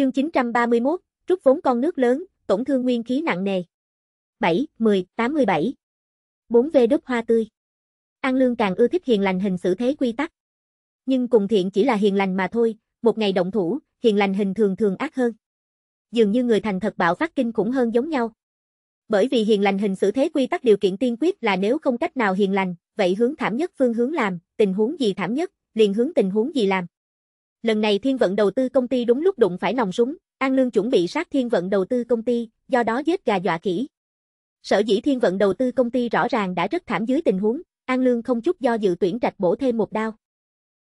Chương 931, rút vốn con nước lớn, tổn thương nguyên khí nặng nề. 7, 10, 87. 4V đớp hoa tươi. An Lương càng ưa thích hiền lành hình xử thế quy tắc. Nhưng cùng thiện chỉ là hiền lành mà thôi, một ngày động thủ, hiền lành hình thường thường ác hơn. Dường như người thành thật bạo phát kinh cũng hơn giống nhau. Bởi vì hiền lành hình xử thế quy tắc điều kiện tiên quyết là nếu không cách nào hiền lành, vậy hướng thảm nhất phương hướng làm, tình huống gì thảm nhất, liền hướng tình huống gì làm. Lần này thiên vận đầu tư công ty đúng lúc đụng phải nòng súng, An Lương chuẩn bị sát thiên vận đầu tư công ty, do đó giết gà dọa kỹ. Sở dĩ thiên vận đầu tư công ty rõ ràng đã rất thảm dưới tình huống, An Lương không chút do dự tuyển trạch bổ thêm một đao.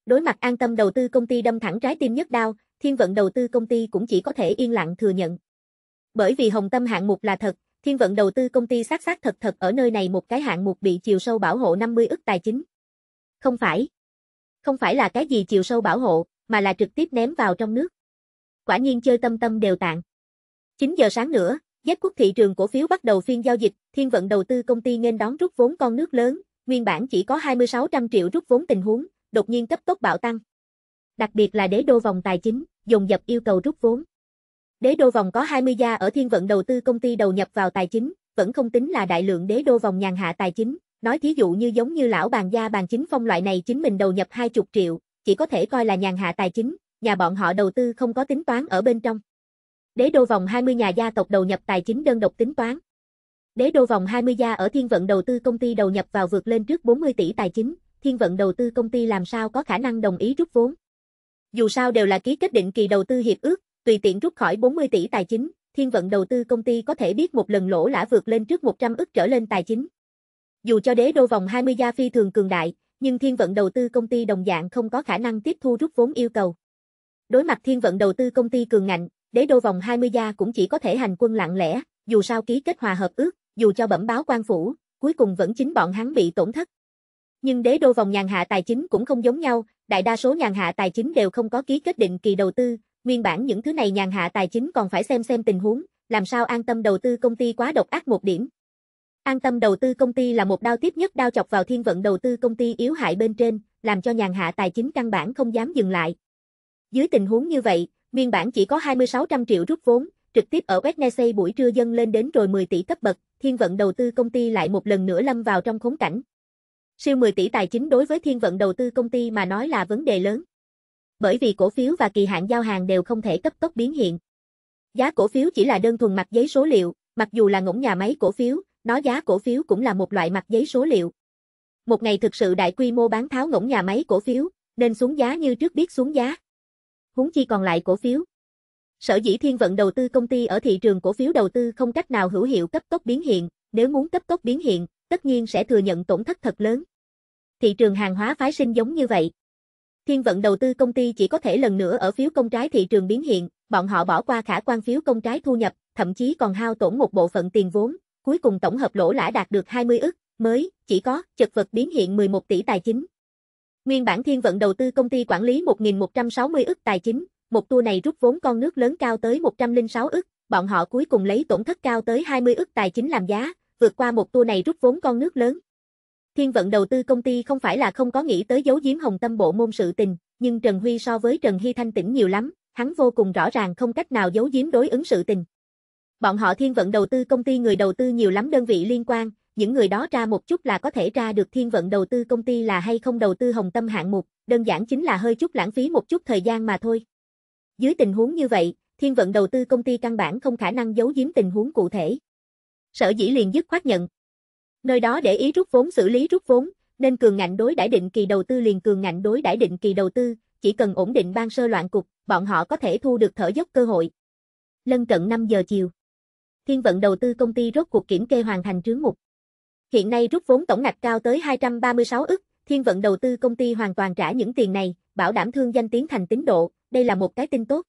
Đối mặt an tâm đầu tư công ty đâm thẳng trái tim nhất đao, thiên vận đầu tư công ty cũng chỉ có thể yên lặng thừa nhận. Bởi vì hồng tâm hạng mục là thật, thiên vận đầu tư công ty xác xác thật thật ở nơi này một cái hạng mục bị chiều sâu bảo hộ 50 ức tài chính. Không phải. Không phải là cái gì chiều sâu bảo hộ, mà là trực tiếp ném vào trong nước. Quả nhiên chơi tâm tâm đều tạng. 9 giờ sáng nữa, Z quốc thị trường cổ phiếu bắt đầu phiên giao dịch, thiên vận đầu tư công ty nên đón rút vốn con nước lớn, nguyên bản chỉ có trăm triệu rút vốn tình huống, đột nhiên cấp tốc bạo tăng. Đặc biệt là đế đô vòng tài chính, dùng dập yêu cầu rút vốn. Đế đô vòng có 20 gia ở thiên vận đầu tư công ty đầu nhập vào tài chính, vẫn không tính là đại lượng đế đô vòng nhàn hạ tài chính, nói thí dụ như giống như lão bàn gia bàn chính phong loại này chính mình đầu nhập 20 triệu, chỉ có thể coi là nhàn hạ tài chính, nhà bọn họ đầu tư không có tính toán ở bên trong. Đế đô vòng 20 nhà gia tộc đầu nhập tài chính đơn độc tính toán. Đế đô vòng 20 gia ở thiên vận đầu tư công ty đầu nhập vào vượt lên trước 40 tỷ tài chính, thiên vận đầu tư công ty làm sao có khả năng đồng ý rút vốn. Dù sao đều là ký kết định kỳ đầu tư hiệp ước, tùy tiện rút khỏi 40 tỷ tài chính, thiên vận đầu tư công ty có thể biết một lần lỗ lã vượt lên trước 100 ức trở lên tài chính. Dù cho đế đô vòng 20 gia phi thường cường đại, nhưng thiên vận đầu tư công ty đồng dạng không có khả năng tiếp thu rút vốn yêu cầu. Đối mặt thiên vận đầu tư công ty cường ngạnh, đế đô vòng 20 gia cũng chỉ có thể hành quân lặng lẽ, dù sao ký kết hòa hợp ước, dù cho bẩm báo quan phủ, cuối cùng vẫn chính bọn hắn bị tổn thất. Nhưng đế đô vòng nhàn hạ tài chính cũng không giống nhau, đại đa số nhàn hạ tài chính đều không có ký kết định kỳ đầu tư, nguyên bản những thứ này nhàn hạ tài chính còn phải xem xem tình huống, làm sao an tâm đầu tư công ty quá độc ác một điểm. An tâm đầu tư công ty là một đao tiếp nhất đao chọc vào thiên vận đầu tư công ty yếu hại bên trên, làm cho nhàn hạ tài chính căn bản không dám dừng lại. Dưới tình huống như vậy, miên bản chỉ có 2600 triệu rút vốn, trực tiếp ở Wednesday buổi trưa dâng lên đến rồi 10 tỷ cấp bậc, thiên vận đầu tư công ty lại một lần nữa lâm vào trong khốn cảnh. Siêu 10 tỷ tài chính đối với thiên vận đầu tư công ty mà nói là vấn đề lớn. Bởi vì cổ phiếu và kỳ hạn giao hàng đều không thể cấp tốc biến hiện. Giá cổ phiếu chỉ là đơn thuần mặt giấy số liệu, mặc dù là ngỗng nhà máy cổ phiếu, nó giá cổ phiếu cũng là một loại mặt giấy số liệu. Một ngày thực sự đại quy mô bán tháo ngỗng nhà máy cổ phiếu, nên xuống giá như trước biết xuống giá. húng chi còn lại cổ phiếu. Sở dĩ thiên vận đầu tư công ty ở thị trường cổ phiếu đầu tư không cách nào hữu hiệu cấp tốc biến hiện, nếu muốn cấp tốc biến hiện, tất nhiên sẽ thừa nhận tổn thất thật lớn. Thị trường hàng hóa phái sinh giống như vậy. Thiên vận đầu tư công ty chỉ có thể lần nữa ở phiếu công trái thị trường biến hiện, bọn họ bỏ qua khả quan phiếu công trái thu nhập, thậm chí còn hao tổn một bộ phận tiền vốn, cuối cùng tổng hợp lỗ lã đạt được 20 ức, mới, chỉ có, chật vật biến hiện 11 tỷ tài chính. Nguyên bản thiên vận đầu tư công ty quản lý 1.160 ức tài chính, một tour này rút vốn con nước lớn cao tới 106 ức, bọn họ cuối cùng lấy tổn thất cao tới 20 ức tài chính làm giá, vượt qua một tour này rút vốn con nước lớn. Thiên vận đầu tư công ty không phải là không có nghĩ tới giấu giếm hồng tâm bộ môn sự tình, nhưng Trần Huy so với Trần Hy thanh tĩnh nhiều lắm, hắn vô cùng rõ ràng không cách nào giấu giếm đối ứng sự tình. Bọn họ thiên vận đầu tư công ty người đầu tư nhiều lắm đơn vị liên quan, những người đó ra một chút là có thể ra được thiên vận đầu tư công ty là hay không đầu tư hồng tâm hạng mục, đơn giản chính là hơi chút lãng phí một chút thời gian mà thôi. Dưới tình huống như vậy, thiên vận đầu tư công ty căn bản không khả năng giấu giếm tình huống cụ thể. Sở dĩ liền dứt khoát nhận. Nơi đó để ý rút vốn xử lý rút vốn, nên cường ngạnh đối đãi định kỳ đầu tư liền cường ngạnh đối đãi định kỳ đầu tư, chỉ cần ổn định ban sơ loạn cục, bọn họ có thể thu được thở dốc cơ hội. Lân cận 5 giờ chiều. Thiên vận đầu tư công ty rốt cuộc kiểm kê hoàn thành trướng mục. Hiện nay rút vốn tổng ngạch cao tới 236 ức, Thiên vận đầu tư công ty hoàn toàn trả những tiền này, bảo đảm thương danh tiến thành tín độ, đây là một cái tin tốt.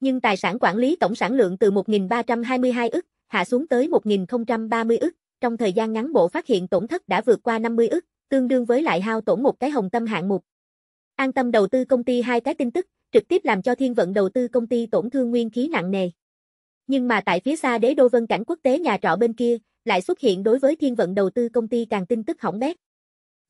Nhưng tài sản quản lý tổng sản lượng từ 1.322 ức, hạ xuống tới 1.030 ức, trong thời gian ngắn bộ phát hiện tổn thất đã vượt qua 50 ức, tương đương với lại hao tổn một cái hồng tâm hạng mục. An tâm đầu tư công ty hai cái tin tức, trực tiếp làm cho thiên vận đầu tư công ty tổn thương nguyên khí nặng nề. Nhưng mà tại phía xa đế đô vân cảnh quốc tế nhà trọ bên kia, lại xuất hiện đối với thiên vận đầu tư công ty càng tin tức hỏng bét.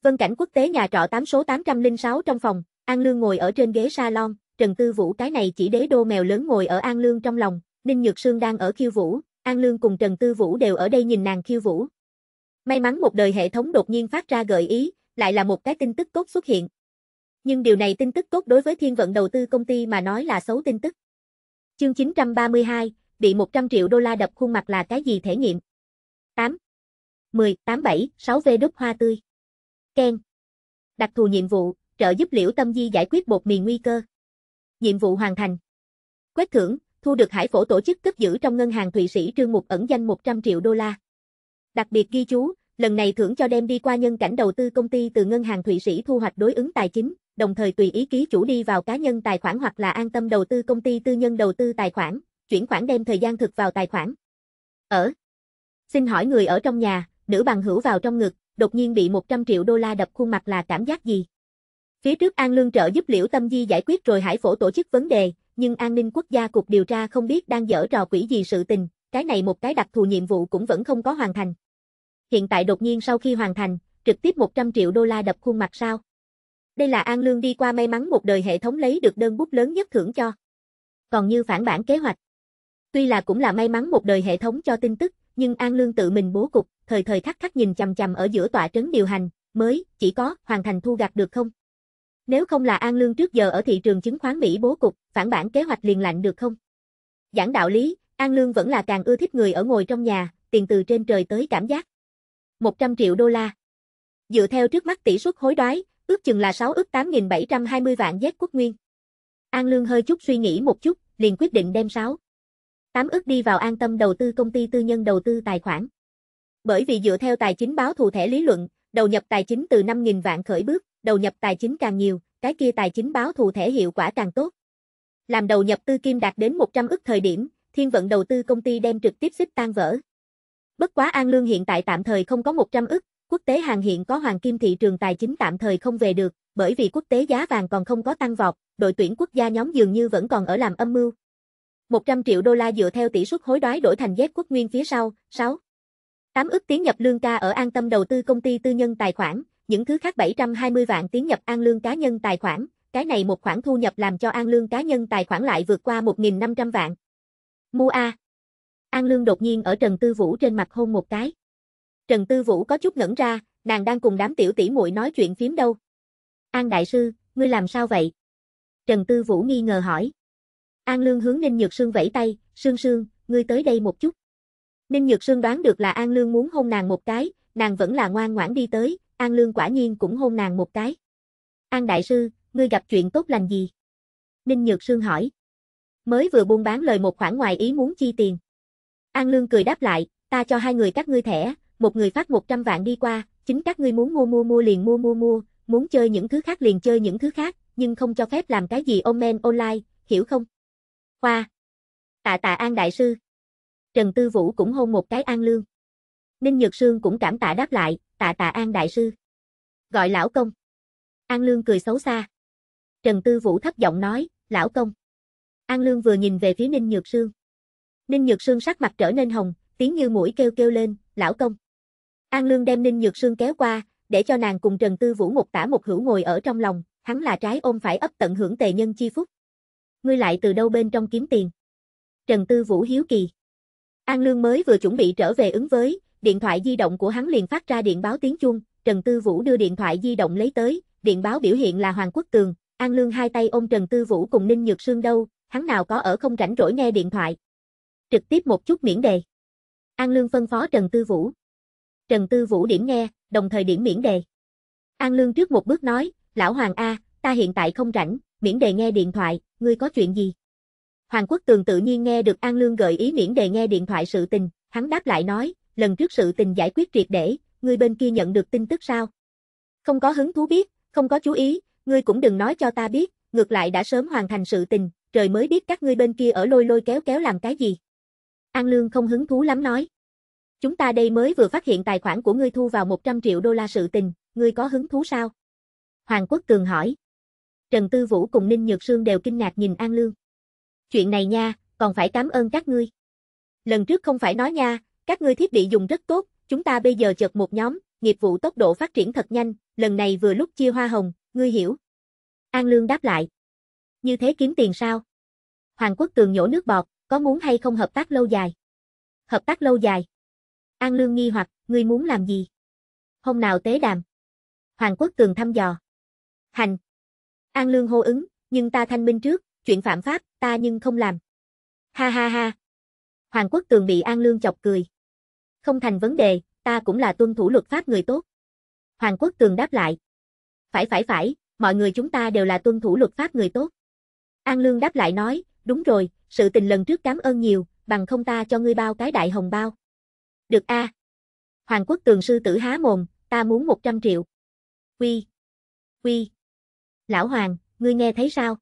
Vân cảnh quốc tế nhà trọ 8 số 806 trong phòng, An Lương ngồi ở trên ghế salon, Trần Tư Vũ cái này chỉ đế đô mèo lớn ngồi ở An Lương trong lòng, Ninh Nhược Sương đang ở khiêu vũ, An Lương cùng Trần Tư Vũ đều ở đây nhìn nàng khiêu vũ. May mắn một đời hệ thống đột nhiên phát ra gợi ý, lại là một cái tin tức tốt xuất hiện. Nhưng điều này tin tức tốt đối với thiên vận đầu tư công ty mà nói là xấu tin tức. Chương 932, bị 100 triệu đô la đập khuôn mặt là cái gì thể nghiệm. 8. 10, 87, 6 v đúc hoa tươi. Ken. Đặc thù nhiệm vụ, trợ giúp liễu tâm di giải quyết bột mì nguy cơ. Nhiệm vụ hoàn thành. Quét thưởng, thu được hải phổ tổ chức cấp giữ trong ngân hàng Thụy Sĩ trương mục ẩn danh 100 triệu đô la. Đặc biệt ghi chú, lần này thưởng cho đem đi qua nhân cảnh đầu tư công ty từ ngân hàng Thụy Sĩ thu hoạch đối ứng tài chính, đồng thời tùy ý ký chủ đi vào cá nhân tài khoản hoặc là an tâm đầu tư công ty tư nhân đầu tư tài khoản, chuyển khoản đem thời gian thực vào tài khoản. Ở. Xin hỏi người ở trong nhà, nữ bằng hữu vào trong ngực, đột nhiên bị 100 triệu đô la đập khuôn mặt là cảm giác gì? Phía trước An Lương trợ giúp Liễu Tâm Di giải quyết rồi Hải Phổ tổ chức vấn đề, nhưng An ninh quốc gia cục điều tra không biết đang dở trò quỷ gì sự tình, cái này một cái đặc thù nhiệm vụ cũng vẫn không có hoàn thành. Hiện tại đột nhiên sau khi hoàn thành, trực tiếp 100 triệu đô la đập khuôn mặt sao? Đây là An Lương đi qua may mắn một đời hệ thống lấy được đơn bút lớn nhất thưởng cho. Còn như phản bản kế hoạch. Tuy là cũng là may mắn một đời hệ thống cho tin tức, nhưng An Lương tự mình bố cục, thời thời khắc khắc nhìn chằm chằm ở giữa tọa trấn điều hành, mới chỉ có hoàn thành thu gặt được không? Nếu không là An Lương trước giờ ở thị trường chứng khoán Mỹ bố cục, phản bản kế hoạch liền lạnh được không? Giảng đạo lý, An Lương vẫn là càng ưa thích người ở ngồi trong nhà, tiền từ trên trời tới cảm giác. 100 triệu đô la. Dựa theo trước mắt tỷ suất hối đoái, ước chừng là 6 ức 8.720 vạn Z quốc nguyên. An Lương hơi chút suy nghĩ một chút, liền quyết định đem 6, 8 ước đi vào an tâm đầu tư công ty tư nhân đầu tư tài khoản. Bởi vì dựa theo tài chính báo thù thẻ lý luận, đầu nhập tài chính từ 5.000 vạn khởi bước, đầu nhập tài chính càng nhiều, cái kia tài chính báo thù thẻ hiệu quả càng tốt. Làm đầu nhập tư kim đạt đến 100 ức thời điểm, thiên vận đầu tư công ty đem trực tiếp xích tan vỡ. Bất quá An Lương hiện tại tạm thời không có 100 ức, quốc tế hàng hiện có hoàng kim thị trường tài chính tạm thời không về được, bởi vì quốc tế giá vàng còn không có tăng vọt, đội tuyển quốc gia nhóm dường như vẫn còn ở làm âm mưu, 100 triệu đô la dựa theo tỷ suất hối đoái đổi thành Z quốc nguyên phía sau, 6. 8 ức tiến nhập lương ca ở an tâm đầu tư công ty tư nhân tài khoản, những thứ khác 720 vạn tiến nhập an lương cá nhân tài khoản, cái này một khoản thu nhập làm cho an lương cá nhân tài khoản lại vượt qua 1.500 vạn. Mua A. An lương đột nhiên ở Trần Tư Vũ trên mặt hôn một cái. Trần Tư Vũ có chút ngẩn ra, nàng đang cùng đám tiểu tỷ muội nói chuyện phím đâu. An đại sư, ngươi làm sao vậy? Trần Tư Vũ nghi ngờ hỏi. An Lương hướng Ninh Nhược Sương vẫy tay, Sương Sương, ngươi tới đây một chút. Ninh Nhược Sương đoán được là An Lương muốn hôn nàng một cái, nàng vẫn là ngoan ngoãn đi tới, An Lương quả nhiên cũng hôn nàng một cái. An Đại Sư, ngươi gặp chuyện tốt lành gì? Ninh Nhược Sương hỏi. Mới vừa buôn bán lời một khoản ngoài ý muốn chi tiền. An Lương cười đáp lại, ta cho hai người các ngươi thẻ, một người phát 100 vạn đi qua, chính các ngươi muốn mua mua mua liền mua mua mua, muốn chơi những thứ khác liền chơi những thứ khác, nhưng không cho phép làm cái gì omen online, hiểu không? Khoa. Tạ tạ An Đại Sư. Trần Tư Vũ cũng hôn một cái An Lương. Ninh Nhược Sương cũng cảm tạ đáp lại, tạ tạ An Đại Sư. Gọi lão công. An Lương cười xấu xa. Trần Tư Vũ thất vọng nói, lão công. An Lương vừa nhìn về phía Ninh Nhược Sương. Ninh Nhược Sương sắc mặt trở nên hồng, tiếng như mũi kêu kêu lên, lão công. An Lương đem Ninh Nhược Sương kéo qua, để cho nàng cùng Trần Tư Vũ một tả một hữu ngồi ở trong lòng, hắn là trái ôm phải ấp tận hưởng tề nhân chi phúc ngươi lại từ đâu bên trong kiếm tiền? Trần Tư Vũ hiếu kỳ. An Lương mới vừa chuẩn bị trở về ứng với, điện thoại di động của hắn liền phát ra điện báo tiếng chuông, Trần Tư Vũ đưa điện thoại di động lấy tới, điện báo biểu hiện là Hoàng Quốc Tường, An Lương hai tay ôm Trần Tư Vũ cùng Ninh Nhược Sương đâu, hắn nào có ở không rảnh rỗi nghe điện thoại. Trực tiếp một chút miễn đề. An Lương phân phó Trần Tư Vũ. Trần Tư Vũ điểm nghe, đồng thời điểm miễn đề. An Lương trước một bước nói, Lão Hoàng A, ta hiện tại không rảnh, miễn đề nghe điện thoại, ngươi có chuyện gì? Hoàng quốc tường tự nhiên nghe được An Lương gợi ý miễn đề nghe điện thoại sự tình, hắn đáp lại nói, lần trước sự tình giải quyết triệt để, ngươi bên kia nhận được tin tức sao? Không có hứng thú biết, không có chú ý, ngươi cũng đừng nói cho ta biết, ngược lại đã sớm hoàn thành sự tình, trời mới biết các ngươi bên kia ở lôi lôi kéo kéo làm cái gì. An Lương không hứng thú lắm nói. Chúng ta đây mới vừa phát hiện tài khoản của ngươi thu vào 100 triệu đô la sự tình, ngươi có hứng thú sao? Hoàng Quốc Cường hỏi. Trần Tư Vũ cùng Ninh Nhược Sương đều kinh ngạc nhìn An Lương. Chuyện này nha, còn phải cảm ơn các ngươi. Lần trước không phải nói nha, các ngươi thiết bị dùng rất tốt, chúng ta bây giờ chợt một nhóm, nghiệp vụ tốc độ phát triển thật nhanh, lần này vừa lúc chia hoa hồng, ngươi hiểu. An Lương đáp lại. Như thế kiếm tiền sao? Hoàng Quốc Tường nhổ nước bọt, có muốn hay không hợp tác lâu dài? Hợp tác lâu dài. An Lương nghi hoặc, ngươi muốn làm gì? Hôm nào tế đàm. Hoàng Quốc Tường thăm dò. Hành, An Lương hô ứng, nhưng ta thanh minh trước, chuyện phạm pháp, ta nhưng không làm. Ha ha ha. Hoàng Quốc Tường bị An Lương chọc cười. Không thành vấn đề, ta cũng là tuân thủ luật pháp người tốt. Hoàng Quốc Tường đáp lại. Phải phải phải, mọi người chúng ta đều là tuân thủ luật pháp người tốt. An Lương đáp lại nói, đúng rồi, sự tình lần trước cảm ơn nhiều, bằng không ta cho ngươi bao cái đại hồng bao. Được a. À. Hoàng Quốc Tường sư tử há mồm, ta muốn 100 triệu. Quy. Quy. Lão Hoàng, ngươi nghe thấy sao?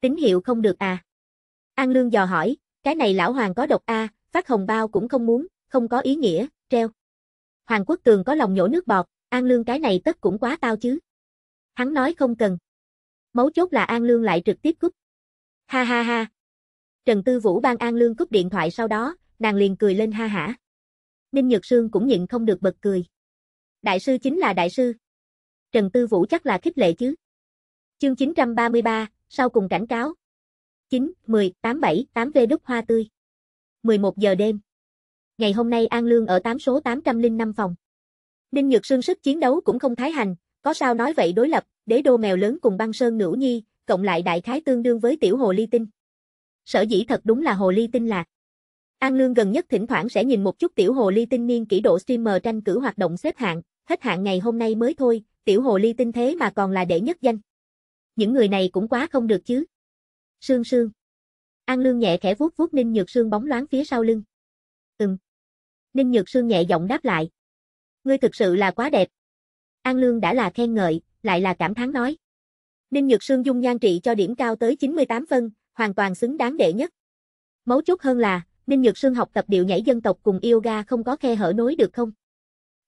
Tín hiệu không được à? An Lương dò hỏi, cái này lão Hoàng có độc a, à, phát hồng bao cũng không muốn, không có ý nghĩa, treo. Hoàng Quốc Tường có lòng nhổ nước bọt, An Lương cái này tất cũng quá tao chứ. Hắn nói không cần. Mấu chốt là An Lương lại trực tiếp cúp. Ha ha ha. Trần Tư Vũ ban An Lương cúp điện thoại sau đó, nàng liền cười lên ha hả. Ninh nhật Sương cũng nhịn không được bật cười. Đại sư chính là đại sư. Trần Tư Vũ chắc là khích lệ chứ. Chương 933, sau cùng cảnh cáo. 9, 10, 87, 8 vê đúc hoa tươi. 11 giờ đêm. Ngày hôm nay An Lương ở 8 số 805 phòng. Ninh Nhược Sương sức chiến đấu cũng không thái hành, có sao nói vậy đối lập, đế đô mèo lớn cùng băng sơn nữ nhi, cộng lại đại khái tương đương với tiểu hồ ly tinh. Sở dĩ thật đúng là hồ ly tinh lạc. An Lương gần nhất thỉnh thoảng sẽ nhìn một chút tiểu hồ ly tinh niên kỷ độ streamer tranh cử hoạt động xếp hạng, hết hạng ngày hôm nay mới thôi, tiểu hồ ly tinh thế mà còn là đệ nhất danh. Những người này cũng quá không được chứ. Sương sương. An Lương nhẹ khẽ vuốt vuốt Ninh Nhược Sương bóng loáng phía sau lưng. Ừm. Ninh Nhược Sương nhẹ giọng đáp lại. Ngươi thực sự là quá đẹp. An Lương đã là khen ngợi, lại là cảm thán nói. Ninh Nhược Sương dung nhan trị cho điểm cao tới 98 phân, hoàn toàn xứng đáng đệ nhất. Mấu chốt hơn là, Ninh Nhược Sương học tập điệu nhảy dân tộc cùng yoga không có khe hở nối được không?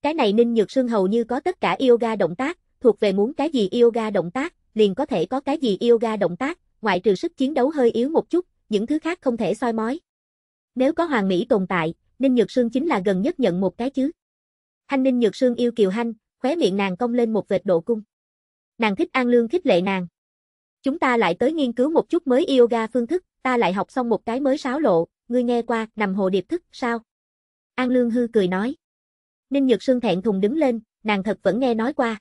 Cái này Ninh Nhược Sương hầu như có tất cả yoga động tác, thuộc về muốn cái gì yoga động tác, liền có thể có cái gì yoga động tác, ngoại trừ sức chiến đấu hơi yếu một chút, những thứ khác không thể soi mói. Nếu có hoàng mỹ tồn tại, Ninh Nhược Sương chính là gần nhất nhận một cái chứ. Hành Ninh Nhược Sương yêu Kiều Hanh, khóe miệng nàng cong lên một vệt độ cung. Nàng thích An Lương khích lệ nàng. Chúng ta lại tới nghiên cứu một chút mới yoga phương thức, ta lại học xong một cái mới sáo lộ, ngươi nghe qua, nằm hồ điệp thức, sao? An Lương hư cười nói. Ninh Nhược Sương thẹn thùng đứng lên, nàng thật vẫn nghe nói qua.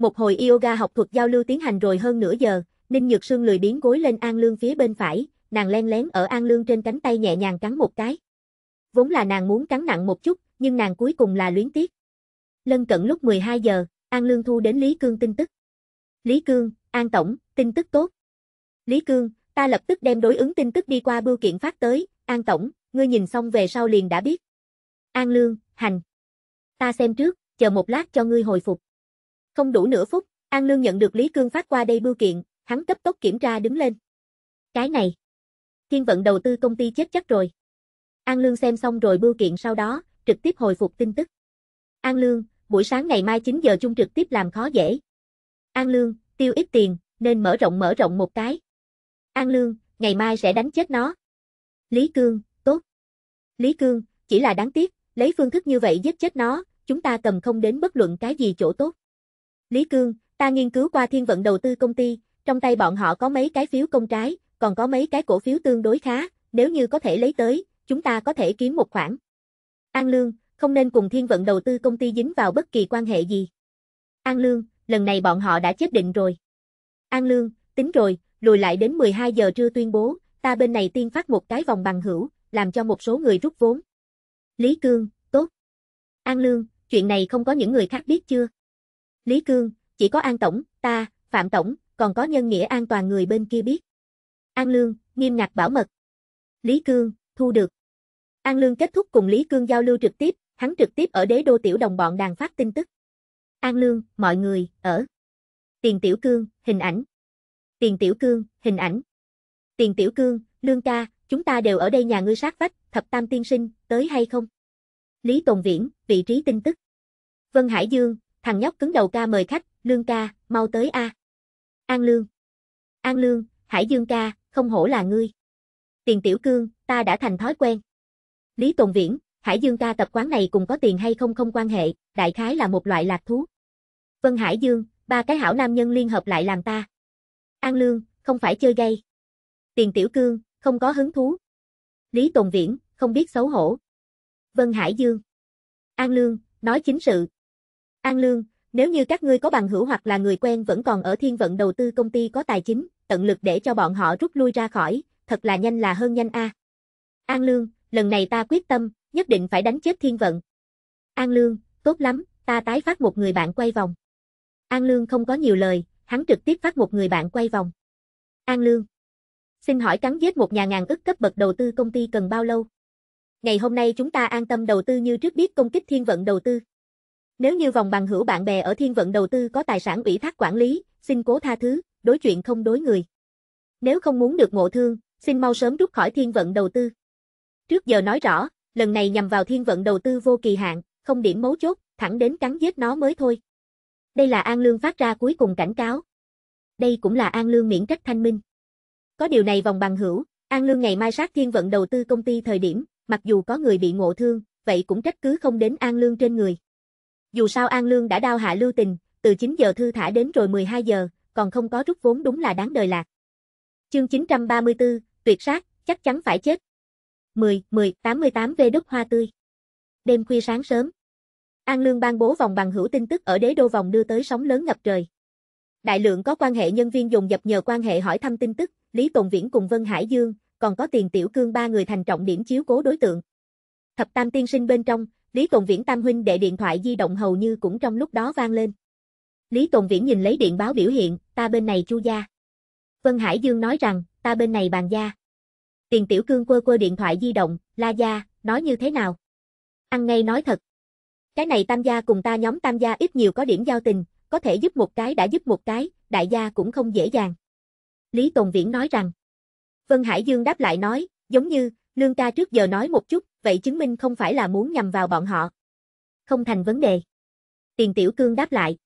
Một hồi yoga học thuật giao lưu tiến hành rồi hơn nửa giờ, Ninh Nhược Sương lười biến gối lên An Lương phía bên phải, nàng len lén ở An Lương trên cánh tay nhẹ nhàng cắn một cái. Vốn là nàng muốn cắn nặng một chút, nhưng nàng cuối cùng là luyến tiếc. Lân cận lúc 12 giờ, An Lương thu đến Lý Cương tin tức. Lý Cương, An Tổng, tin tức tốt. Lý Cương, ta lập tức đem đối ứng tin tức đi qua bưu kiện phát tới, An Tổng, ngươi nhìn xong về sau liền đã biết. An Lương, hành. Ta xem trước, chờ một lát cho ngươi hồi phục. Không đủ nửa phút, An Lương nhận được Lý Cương phát qua đây bưu kiện, hắn cấp tốc kiểm tra đứng lên. Cái này, thiên vận đầu tư công ty chết chắc rồi. An Lương xem xong rồi bưu kiện sau đó, trực tiếp hồi phục tin tức. An Lương, buổi sáng ngày mai 9 giờ chung trực tiếp làm khó dễ. An Lương, tiêu ít tiền, nên mở rộng mở rộng một cái. An Lương, ngày mai sẽ đánh chết nó. Lý Cương, tốt. Lý Cương, chỉ là đáng tiếc, lấy phương thức như vậy giết chết nó, chúng ta cầm không đến bất luận cái gì chỗ tốt. Lý Cương, ta nghiên cứu qua thiên vận đầu tư công ty, trong tay bọn họ có mấy cái phiếu công trái, còn có mấy cái cổ phiếu tương đối khá, nếu như có thể lấy tới, chúng ta có thể kiếm một khoản. An Lương, không nên cùng thiên vận đầu tư công ty dính vào bất kỳ quan hệ gì. An Lương, lần này bọn họ đã chết định rồi. An Lương, tính rồi, lùi lại đến 12 giờ trưa tuyên bố, ta bên này tiên phát một cái vòng bằng hữu, làm cho một số người rút vốn. Lý Cương, tốt. An Lương, chuyện này không có những người khác biết chưa? Lý Cương, chỉ có An Tổng, ta, Phạm Tổng, còn có nhân nghĩa an toàn người bên kia biết. An Lương, nghiêm ngặt bảo mật. Lý Cương, thu được. An Lương kết thúc cùng Lý Cương giao lưu trực tiếp, hắn trực tiếp ở đế đô tiểu đồng bọn đàn phát tin tức. An Lương, mọi người, ở. Tiền Tiểu Cương, hình ảnh. Tiền Tiểu Cương, hình ảnh. Tiền Tiểu Cương, Lương ca, chúng ta đều ở đây nhà ngươi sát vách, thập tam tiên sinh, tới hay không? Lý Tồn Viễn, vị trí tin tức. Vân Hải Dương, thằng nhóc cứng đầu ca mời khách, Lương ca, mau tới a. À. An Lương. An Lương, Hải Dương ca, không hổ là ngươi. Tiền Tiểu Cương, ta đã thành thói quen. Lý Tồn Viễn, Hải Dương ca tập quán này cùng có tiền hay không không quan hệ, đại khái là một loại lạc thú. Vân Hải Dương, ba cái hảo nam nhân liên hợp lại làm ta. An Lương, không phải chơi gay. Tiền Tiểu Cương, không có hứng thú. Lý Tồn Viễn, không biết xấu hổ. Vân Hải Dương. An Lương, nói chính sự, An Lương, nếu như các ngươi có bằng hữu hoặc là người quen vẫn còn ở thiên vận đầu tư công ty có tài chính, tận lực để cho bọn họ rút lui ra khỏi, thật là nhanh là hơn nhanh a. An Lương, lần này ta quyết tâm, nhất định phải đánh chết thiên vận. An Lương, tốt lắm, ta tái phát một người bạn quay vòng. An Lương không có nhiều lời, hắn trực tiếp phát một người bạn quay vòng. An Lương, xin hỏi cắn giết một nhà ngàn ức cấp bậc đầu tư công ty cần bao lâu? Ngày hôm nay chúng ta an tâm đầu tư như trước biết công kích thiên vận đầu tư. Nếu như vòng bằng hữu bạn bè ở thiên vận đầu tư có tài sản ủy thác quản lý, xin cố tha thứ, đối chuyện không đối người. Nếu không muốn được ngộ thương, xin mau sớm rút khỏi thiên vận đầu tư. Trước giờ nói rõ, lần này nhằm vào thiên vận đầu tư vô kỳ hạn, không điểm mấu chốt, thẳng đến cắn giết nó mới thôi. Đây là An Lương phát ra cuối cùng cảnh cáo. Đây cũng là An Lương miễn trách thanh minh. Có điều này vòng bằng hữu, An Lương ngày mai sát thiên vận đầu tư công ty thời điểm, mặc dù có người bị ngộ thương, vậy cũng trách cứ không đến An Lương trên người. Dù sao An Lương đã đao hạ lưu tình, từ 9 giờ thư thả đến rồi 12 giờ, còn không có rút vốn đúng là đáng đời lạc. Chương 934, tuyệt sát, chắc chắn phải chết. 10, 10, 88 về đất hoa tươi. Đêm khuya sáng sớm. An Lương ban bố vòng bằng hữu tin tức ở đế đô vòng đưa tới sóng lớn ngập trời. Đại lượng có quan hệ nhân viên dùng dập nhờ quan hệ hỏi thăm tin tức, Lý tùng Viễn cùng Vân Hải Dương, còn có tiền tiểu cương ba người thành trọng điểm chiếu cố đối tượng. Thập tam tiên sinh bên trong, Lý Tồn Viễn tam huynh đệ điện thoại di động hầu như cũng trong lúc đó vang lên. Lý Tồn Viễn nhìn lấy điện báo biểu hiện, ta bên này chu gia. Vân Hải Dương nói rằng, ta bên này bàn gia. Tiền Tiểu Cương quơ quơ điện thoại di động, la gia, nói như thế nào? Ăn ngay nói thật. Cái này tam gia cùng ta nhóm tam gia ít nhiều có điểm giao tình, có thể giúp một cái đã giúp một cái, đại gia cũng không dễ dàng. Lý Tồn Viễn nói rằng. Vân Hải Dương đáp lại nói, giống như, Lương ca trước giờ nói một chút, vậy chứng minh không phải là muốn nhằm vào bọn họ. Không thành vấn đề. Tiền Tiểu Cương đáp lại.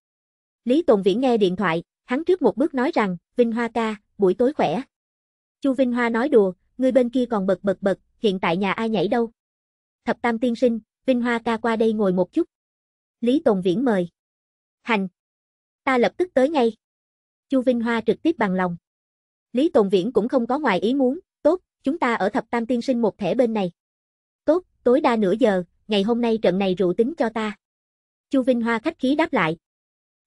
Lý Tồn Viễn nghe điện thoại, hắn trước một bước nói rằng, Vinh Hoa ca, buổi tối khỏe. Chu Vinh Hoa nói đùa, người bên kia còn bật bật bật, hiện tại nhà ai nhảy đâu. Thập Tam Tiên Sinh, Vinh Hoa ca qua đây ngồi một chút. Lý Tồn Viễn mời. Hành. Ta lập tức tới ngay. Chu Vinh Hoa trực tiếp bằng lòng. Lý Tồn Viễn cũng không có ngoài ý muốn, tốt, chúng ta ở Thập Tam Tiên Sinh một thẻ bên này tối đa nửa giờ, ngày hôm nay trận này rượu tính cho ta. Chu Vinh Hoa khách khí đáp lại.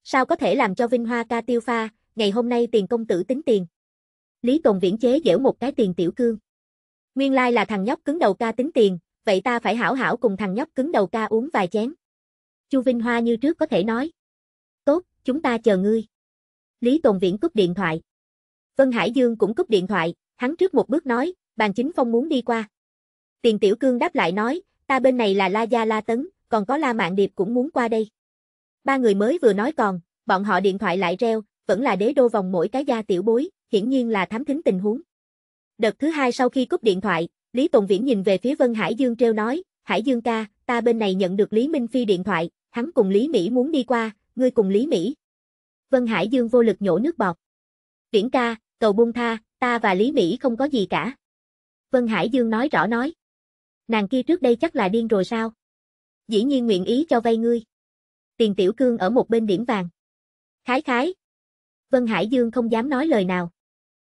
Sao có thể làm cho Vinh Hoa ca tiêu pha, ngày hôm nay tiền công tử tính tiền. Lý Tồn Viễn chế giễu một cái tiền tiểu cương. Nguyên lai là thằng nhóc cứng đầu ca tính tiền, vậy ta phải hảo hảo cùng thằng nhóc cứng đầu ca uống vài chén. Chu Vinh Hoa như trước có thể nói. Tốt, chúng ta chờ ngươi. Lý Tồn Viễn cúp điện thoại. Vân Hải Dương cũng cúp điện thoại, hắn trước một bước nói, bàn chính phong muốn đi qua. Tiền Tiểu Cương đáp lại nói, ta bên này là La Gia La Tấn, còn có La Mạng Điệp cũng muốn qua đây. Ba người mới vừa nói còn, bọn họ điện thoại lại reo, vẫn là đế đô vòng mỗi cái gia tiểu bối, hiển nhiên là thám thính tình huống. Đợt thứ hai sau khi cúp điện thoại, Lý Tùng Viễn nhìn về phía Vân Hải Dương treo nói, Hải Dương ca, ta bên này nhận được Lý Minh Phi điện thoại, hắn cùng Lý Mỹ muốn đi qua, ngươi cùng Lý Mỹ. Vân Hải Dương vô lực nhổ nước bọt. Viễn ca, cầu buông tha, ta và Lý Mỹ không có gì cả. Vân Hải Dương nói rõ nói. Nàng kia trước đây chắc là điên rồi sao? Dĩ nhiên nguyện ý cho vay ngươi. Tiền tiểu cương ở một bên điểm vàng. Khái khái. Vân Hải Dương không dám nói lời nào.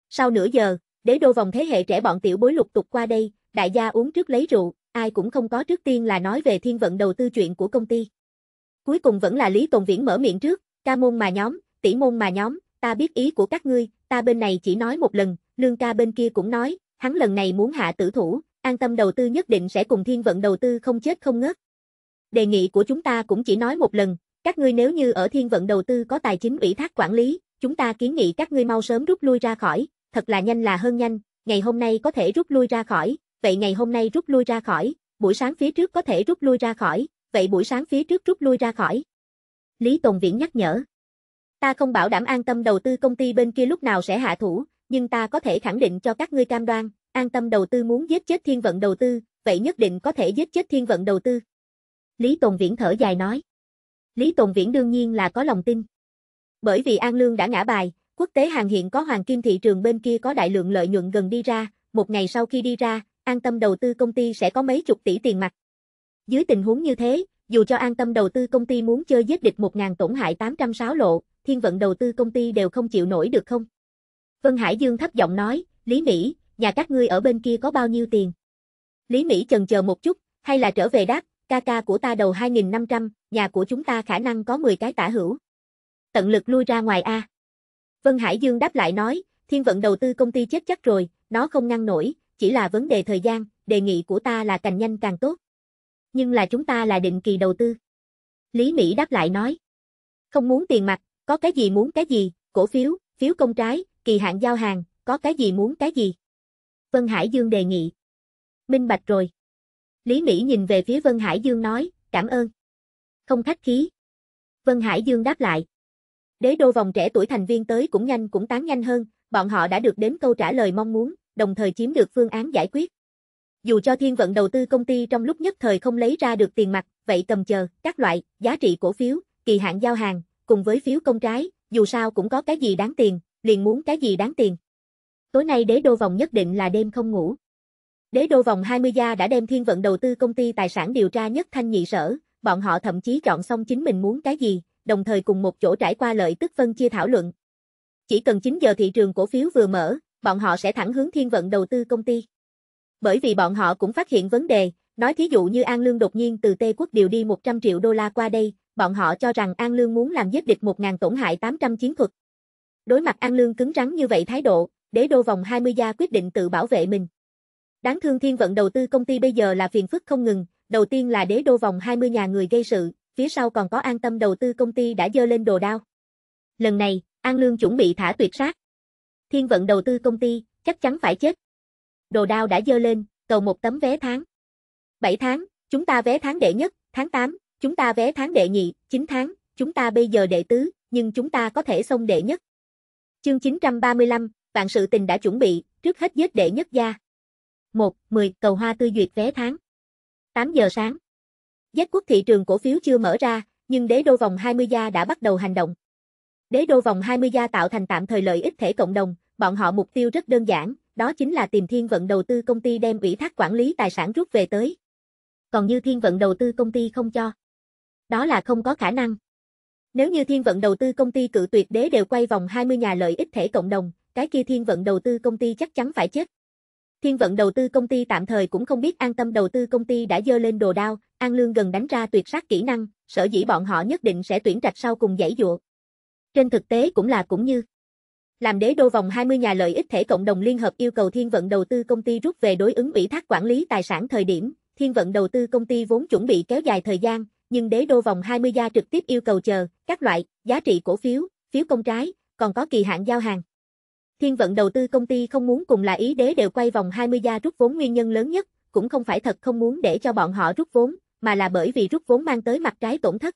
Sau nửa giờ, đế đô vòng thế hệ trẻ bọn tiểu bối lục tục qua đây, đại gia uống trước lấy rượu, ai cũng không có trước tiên là nói về thiên vận đầu tư chuyện của công ty. Cuối cùng vẫn là Lý Tồn Viễn mở miệng trước, ca môn mà nhóm, tỷ môn mà nhóm, ta biết ý của các ngươi, ta bên này chỉ nói một lần, lương ca bên kia cũng nói, hắn lần này muốn hạ tử thủ, An tâm đầu tư nhất định sẽ cùng thiên vận đầu tư không chết không ngất. Đề nghị của chúng ta cũng chỉ nói một lần, các ngươi nếu như ở thiên vận đầu tư có tài chính ủy thác quản lý, chúng ta kiến nghị các ngươi mau sớm rút lui ra khỏi, thật là nhanh là hơn nhanh, ngày hôm nay có thể rút lui ra khỏi, vậy ngày hôm nay rút lui ra khỏi, buổi sáng phía trước có thể rút lui ra khỏi, vậy buổi sáng phía trước rút lui ra khỏi. Lý Tồn Viễn nhắc nhở. Ta không bảo đảm an tâm đầu tư công ty bên kia lúc nào sẽ hạ thủ, nhưng ta có thể khẳng định cho các ngươi cam đoan, An tâm đầu tư muốn giết chết thiên vận đầu tư, vậy nhất định có thể giết chết thiên vận đầu tư. Lý Tồn Viễn thở dài nói. Lý Tồn Viễn đương nhiên là có lòng tin. Bởi vì An Lương đã ngã bài, quốc tế hàng hiện có hoàng kim thị trường bên kia có đại lượng lợi nhuận gần đi ra, một ngày sau khi đi ra, an tâm đầu tư công ty sẽ có mấy chục tỷ tiền mặt. Dưới tình huống như thế, dù cho an tâm đầu tư công ty muốn chơi giết địch 1.000 tổn hại 806 lộ, thiên vận đầu tư công ty đều không chịu nổi được không? Vân Hải Dương thấp giọng nói, Lý Mỹ, nhà các ngươi ở bên kia có bao nhiêu tiền? Lý Mỹ chần chờ một chút, hay là trở về đáp, ca ca của ta đầu 2.500, nhà của chúng ta khả năng có 10 cái tả hữu. Tận lực lui ra ngoài A. Vân Hải Dương đáp lại nói, thiên vận đầu tư công ty chết chắc rồi, nó không ngăn nổi, chỉ là vấn đề thời gian, đề nghị của ta là càng nhanh càng tốt. Nhưng là chúng ta là định kỳ đầu tư. Lý Mỹ đáp lại nói, không muốn tiền mặt, có cái gì muốn cái gì, cổ phiếu, phiếu công trái, kỳ hạn giao hàng, có cái gì muốn cái gì. Vân Hải Dương đề nghị. Minh bạch rồi. Lý Mỹ nhìn về phía Vân Hải Dương nói, cảm ơn. Không khách khí. Vân Hải Dương đáp lại. Đế đô vòng trẻ tuổi thành viên tới cũng nhanh cũng tán nhanh hơn, bọn họ đã được đến câu trả lời mong muốn, đồng thời chiếm được phương án giải quyết. Dù cho thiên vận đầu tư công ty trong lúc nhất thời không lấy ra được tiền mặt, vậy cầm chờ, các loại, giá trị cổ phiếu, kỳ hạn giao hàng, cùng với phiếu công trái, dù sao cũng có cái gì đáng tiền, liền muốn cái gì đáng tiền tối nay đế đô vòng nhất định là đêm không ngủ. Đế đô vòng 20 gia đã đem thiên vận đầu tư công ty tài sản điều tra nhất thanh nhị sở, bọn họ thậm chí chọn xong chính mình muốn cái gì, đồng thời cùng một chỗ trải qua lợi tức phân chia thảo luận. Chỉ cần 9 giờ thị trường cổ phiếu vừa mở, bọn họ sẽ thẳng hướng thiên vận đầu tư công ty. Bởi vì bọn họ cũng phát hiện vấn đề, nói thí dụ như An Lương đột nhiên từ Tây Quốc điều đi 100 triệu đô la qua đây, bọn họ cho rằng An Lương muốn làm giết địch 1.000 tổn hại 800 chiến thuật. Đối mặt An Lương cứng rắn như vậy thái độ, đế đô vòng 20 gia quyết định tự bảo vệ mình. Đáng thương thiên vận đầu tư công ty bây giờ là phiền phức không ngừng, đầu tiên là đế đô vòng 20 nhà người gây sự, phía sau còn có an tâm đầu tư công ty đã dơ lên đồ đao. Lần này, An Lương chuẩn bị thả tuyệt sát. Thiên vận đầu tư công ty, chắc chắn phải chết. Đồ đao đã dơ lên, cầu một tấm vé tháng. 7 tháng, chúng ta vé tháng đệ nhất, tháng 8, chúng ta vé tháng đệ nhị, 9 tháng, chúng ta bây giờ đệ tứ, nhưng chúng ta có thể xông đệ nhất. Chương 935, vạn sự tình đã chuẩn bị, trước hết giết đệ nhất gia. 1. 10. Cầu hoa tư duyệt vé tháng. 8 giờ sáng. Giác quốc thị trường cổ phiếu chưa mở ra, nhưng đế đô vòng 20 gia đã bắt đầu hành động. Đế đô vòng 20 gia tạo thành tạm thời lợi ích thể cộng đồng, bọn họ mục tiêu rất đơn giản, đó chính là tìm thiên vận đầu tư công ty đem ủy thác quản lý tài sản rút về tới. Còn như thiên vận đầu tư công ty không cho. Đó là không có khả năng. Nếu như thiên vận đầu tư công ty cự tuyệt đế đều quay vòng 20 nhà lợi ích thể cộng đồng, cái kia thiên vận đầu tư công ty chắc chắn phải chết. Thiên vận đầu tư công ty tạm thời cũng không biết an tâm đầu tư công ty đã dơ lên đồ đao, an lương gần đánh ra tuyệt sát kỹ năng, sở dĩ bọn họ nhất định sẽ tuyển trạch sau cùng giải dụa. Trên thực tế cũng là cũng như. Làm đế đô vòng 20 nhà lợi ích thể cộng đồng liên hợp yêu cầu thiên vận đầu tư công ty rút về đối ứng ủy thác quản lý tài sản thời điểm, thiên vận đầu tư công ty vốn chuẩn bị kéo dài thời gian, nhưng đế đô vòng 20 gia trực tiếp yêu cầu chờ, các loại, giá trị cổ phiếu, phiếu công trái, còn có kỳ hạn giao hàng. Thiên vận đầu tư công ty không muốn cùng là ý đế đều quay vòng 20 gia rút vốn nguyên nhân lớn nhất, cũng không phải thật không muốn để cho bọn họ rút vốn, mà là bởi vì rút vốn mang tới mặt trái tổn thất.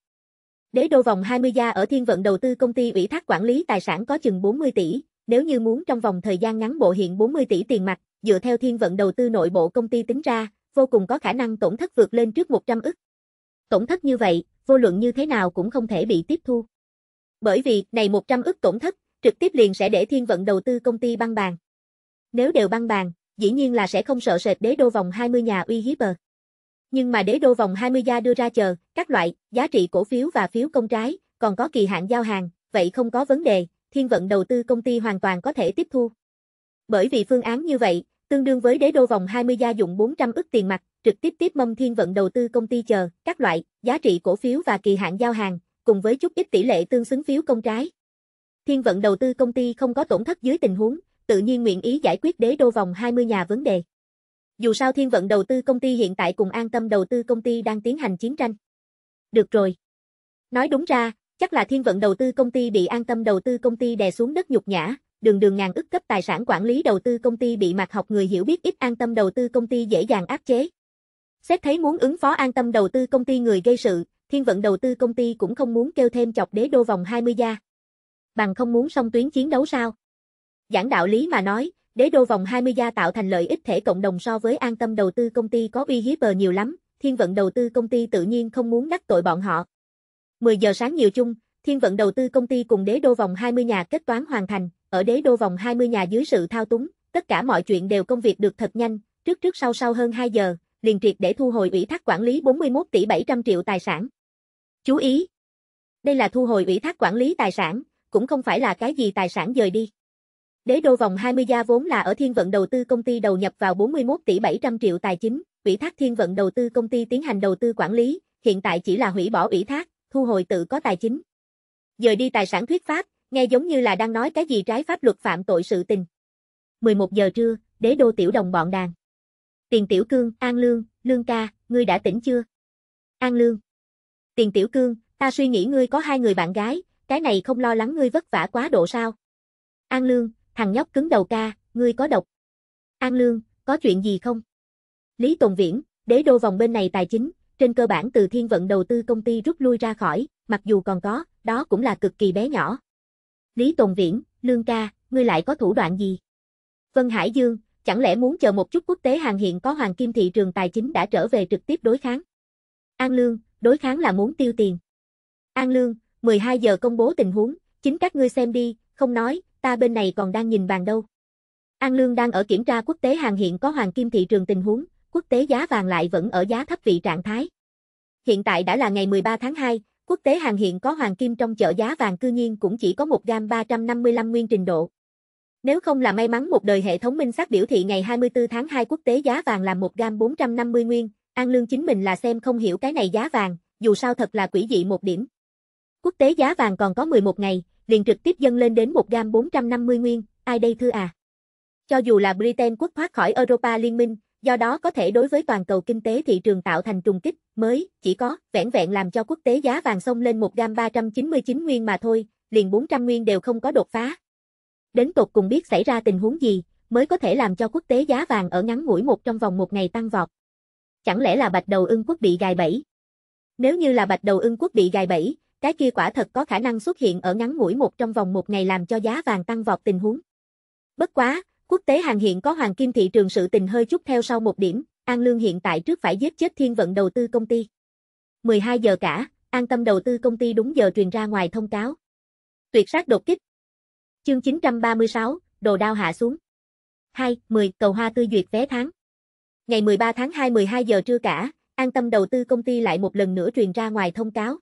Đế đô vòng 20 gia ở thiên vận đầu tư công ty ủy thác quản lý tài sản có chừng 40 tỷ, nếu như muốn trong vòng thời gian ngắn bộ hiện 40 tỷ tiền mặt, dựa theo thiên vận đầu tư nội bộ công ty tính ra, vô cùng có khả năng tổn thất vượt lên trước 100 ức. Tổn thất như vậy, vô luận như thế nào cũng không thể bị tiếp thu. Bởi vì, này 100 ức tổn thất, trực tiếp liền sẽ để thiên vận đầu tư công ty băng bàn. Nếu đều băng bàn, dĩ nhiên là sẽ không sợ sệt đế đô vòng 20 nhà uy hiếp bờ. Nhưng mà đế đô vòng 20 gia đưa ra chờ, các loại, giá trị cổ phiếu và phiếu công trái, còn có kỳ hạn giao hàng, vậy không có vấn đề, thiên vận đầu tư công ty hoàn toàn có thể tiếp thu. Bởi vì phương án như vậy, tương đương với đế đô vòng 20 gia dụng 400 ức tiền mặt, trực tiếp tiếp mâm thiên vận đầu tư công ty chờ, các loại, giá trị cổ phiếu và kỳ hạn giao hàng, cùng với chút ít tỷ lệ tương xứng phiếu công trái. Thiên vận đầu tư công ty không có tổn thất dưới tình huống, tự nhiên nguyện ý giải quyết đế đô vòng 20 nhà vấn đề. Dù sao thiên vận đầu tư công ty hiện tại cùng an tâm đầu tư công ty đang tiến hành chiến tranh. Được rồi. Nói đúng ra, chắc là thiên vận đầu tư công ty bị an tâm đầu tư công ty đè xuống đất nhục nhã, đường đường ngàn ức cấp tài sản quản lý đầu tư công ty bị mặt học người hiểu biết ít an tâm đầu tư công ty dễ dàng áp chế. Xét thấy muốn ứng phó an tâm đầu tư công ty người gây sự, thiên vận đầu tư công ty cũng không muốn kêu thêm chọc đế đô vòng 20 gia bằng không muốn song tuyến chiến đấu sao? Giảng đạo lý mà nói, đế đô vòng 20 gia tạo thành lợi ích thể cộng đồng so với an tâm đầu tư công ty có uy hiếp bờ nhiều lắm, thiên vận đầu tư công ty tự nhiên không muốn đắc tội bọn họ. 10 giờ sáng nhiều chung, thiên vận đầu tư công ty cùng đế đô vòng 20 nhà kết toán hoàn thành, ở đế đô vòng 20 nhà dưới sự thao túng, tất cả mọi chuyện đều công việc được thật nhanh, trước trước sau sau hơn 2 giờ, liền triệt để thu hồi ủy thác quản lý 41 tỷ 700 triệu tài sản. Chú ý! Đây là thu hồi ủy thác quản lý tài sản, cũng không phải là cái gì tài sản dời đi. Đế đô vòng 20 gia vốn là ở thiên vận đầu tư công ty đầu nhập vào 41 tỷ 700 triệu tài chính, ủy thác thiên vận đầu tư công ty tiến hành đầu tư quản lý, hiện tại chỉ là hủy bỏ ủy thác, thu hồi tự có tài chính. Dời đi tài sản thuyết pháp, nghe giống như là đang nói cái gì trái pháp luật phạm tội sự tình. 11 giờ trưa, đế đô tiểu đồng bọn đàn. Tiền tiểu cương, An Lương, Lương ca, ngươi đã tỉnh chưa? An Lương. Tiền tiểu cương, ta suy nghĩ ngươi có hai người bạn gái, cái này không lo lắng ngươi vất vả quá độ sao? An Lương, thằng nhóc cứng đầu ca, ngươi có độc. An Lương, có chuyện gì không? Lý Tồn Viễn, đế đô vòng bên này tài chính, trên cơ bản từ thiên vận đầu tư công ty rút lui ra khỏi, mặc dù còn có, đó cũng là cực kỳ bé nhỏ. Lý Tồn Viễn, Lương ca, ngươi lại có thủ đoạn gì? Vân Hải Dương, chẳng lẽ muốn chờ một chút quốc tế hàng hiện có hoàng kim thị trường tài chính đã trở về trực tiếp đối kháng? An Lương, đối kháng là muốn tiêu tiền. An Lương, 12 giờ công bố tình huống, chính các ngươi xem đi, không nói, ta bên này còn đang nhìn vàng đâu. An Lương đang ở kiểm tra quốc tế hàng hiện có hoàng kim thị trường tình huống, quốc tế giá vàng lại vẫn ở giá thấp vị trạng thái. Hiện tại đã là ngày 13 tháng 2, quốc tế hàng hiện có hoàng kim trong chợ giá vàng cư nhiên cũng chỉ có 1 gam 355 nguyên trình độ. Nếu không là may mắn một đời hệ thống minh xác biểu thị ngày 24 tháng 2 quốc tế giá vàng là 1 gam 450 nguyên, An Lương chính mình là xem không hiểu cái này giá vàng, dù sao thật là quỷ dị một điểm. Quốc tế giá vàng còn có 11 ngày, liền trực tiếp dâng lên đến 1 gam 450 nguyên, ai đây thưa à? Cho dù là Britain quốc thoát khỏi Europa Liên minh, do đó có thể đối với toàn cầu kinh tế thị trường tạo thành trùng kích, mới, chỉ có, vẻn vẹn làm cho quốc tế giá vàng xông lên 1 gam 399 nguyên mà thôi, liền 400 nguyên đều không có đột phá. Đến tột cùng biết xảy ra tình huống gì, mới có thể làm cho quốc tế giá vàng ở ngắn ngủi một trong vòng một ngày tăng vọt. Chẳng lẽ là bạch đầu ưng quốc bị gài bẫy? Nếu như là bạch đầu ưng quốc bị gài bẫy, cái kia quả thật có khả năng xuất hiện ở ngắn ngủi một trong vòng một ngày làm cho giá vàng tăng vọt tình huống. Bất quá, quốc tế hàng hiện có hoàng kim thị trường sự tình hơi chút theo sau một điểm, An Lương hiện tại trước phải giết chết thiên vận đầu tư công ty. 12 giờ cả, An Tâm đầu tư công ty đúng giờ truyền ra ngoài thông cáo. Tuyệt sát đột kích. Chương 936, đồ đao hạ xuống. 2, 10, cầu hoa tư duyệt vé tháng. Ngày 13 tháng 2 12 giờ trưa cả, An Tâm đầu tư công ty lại một lần nữa truyền ra ngoài thông cáo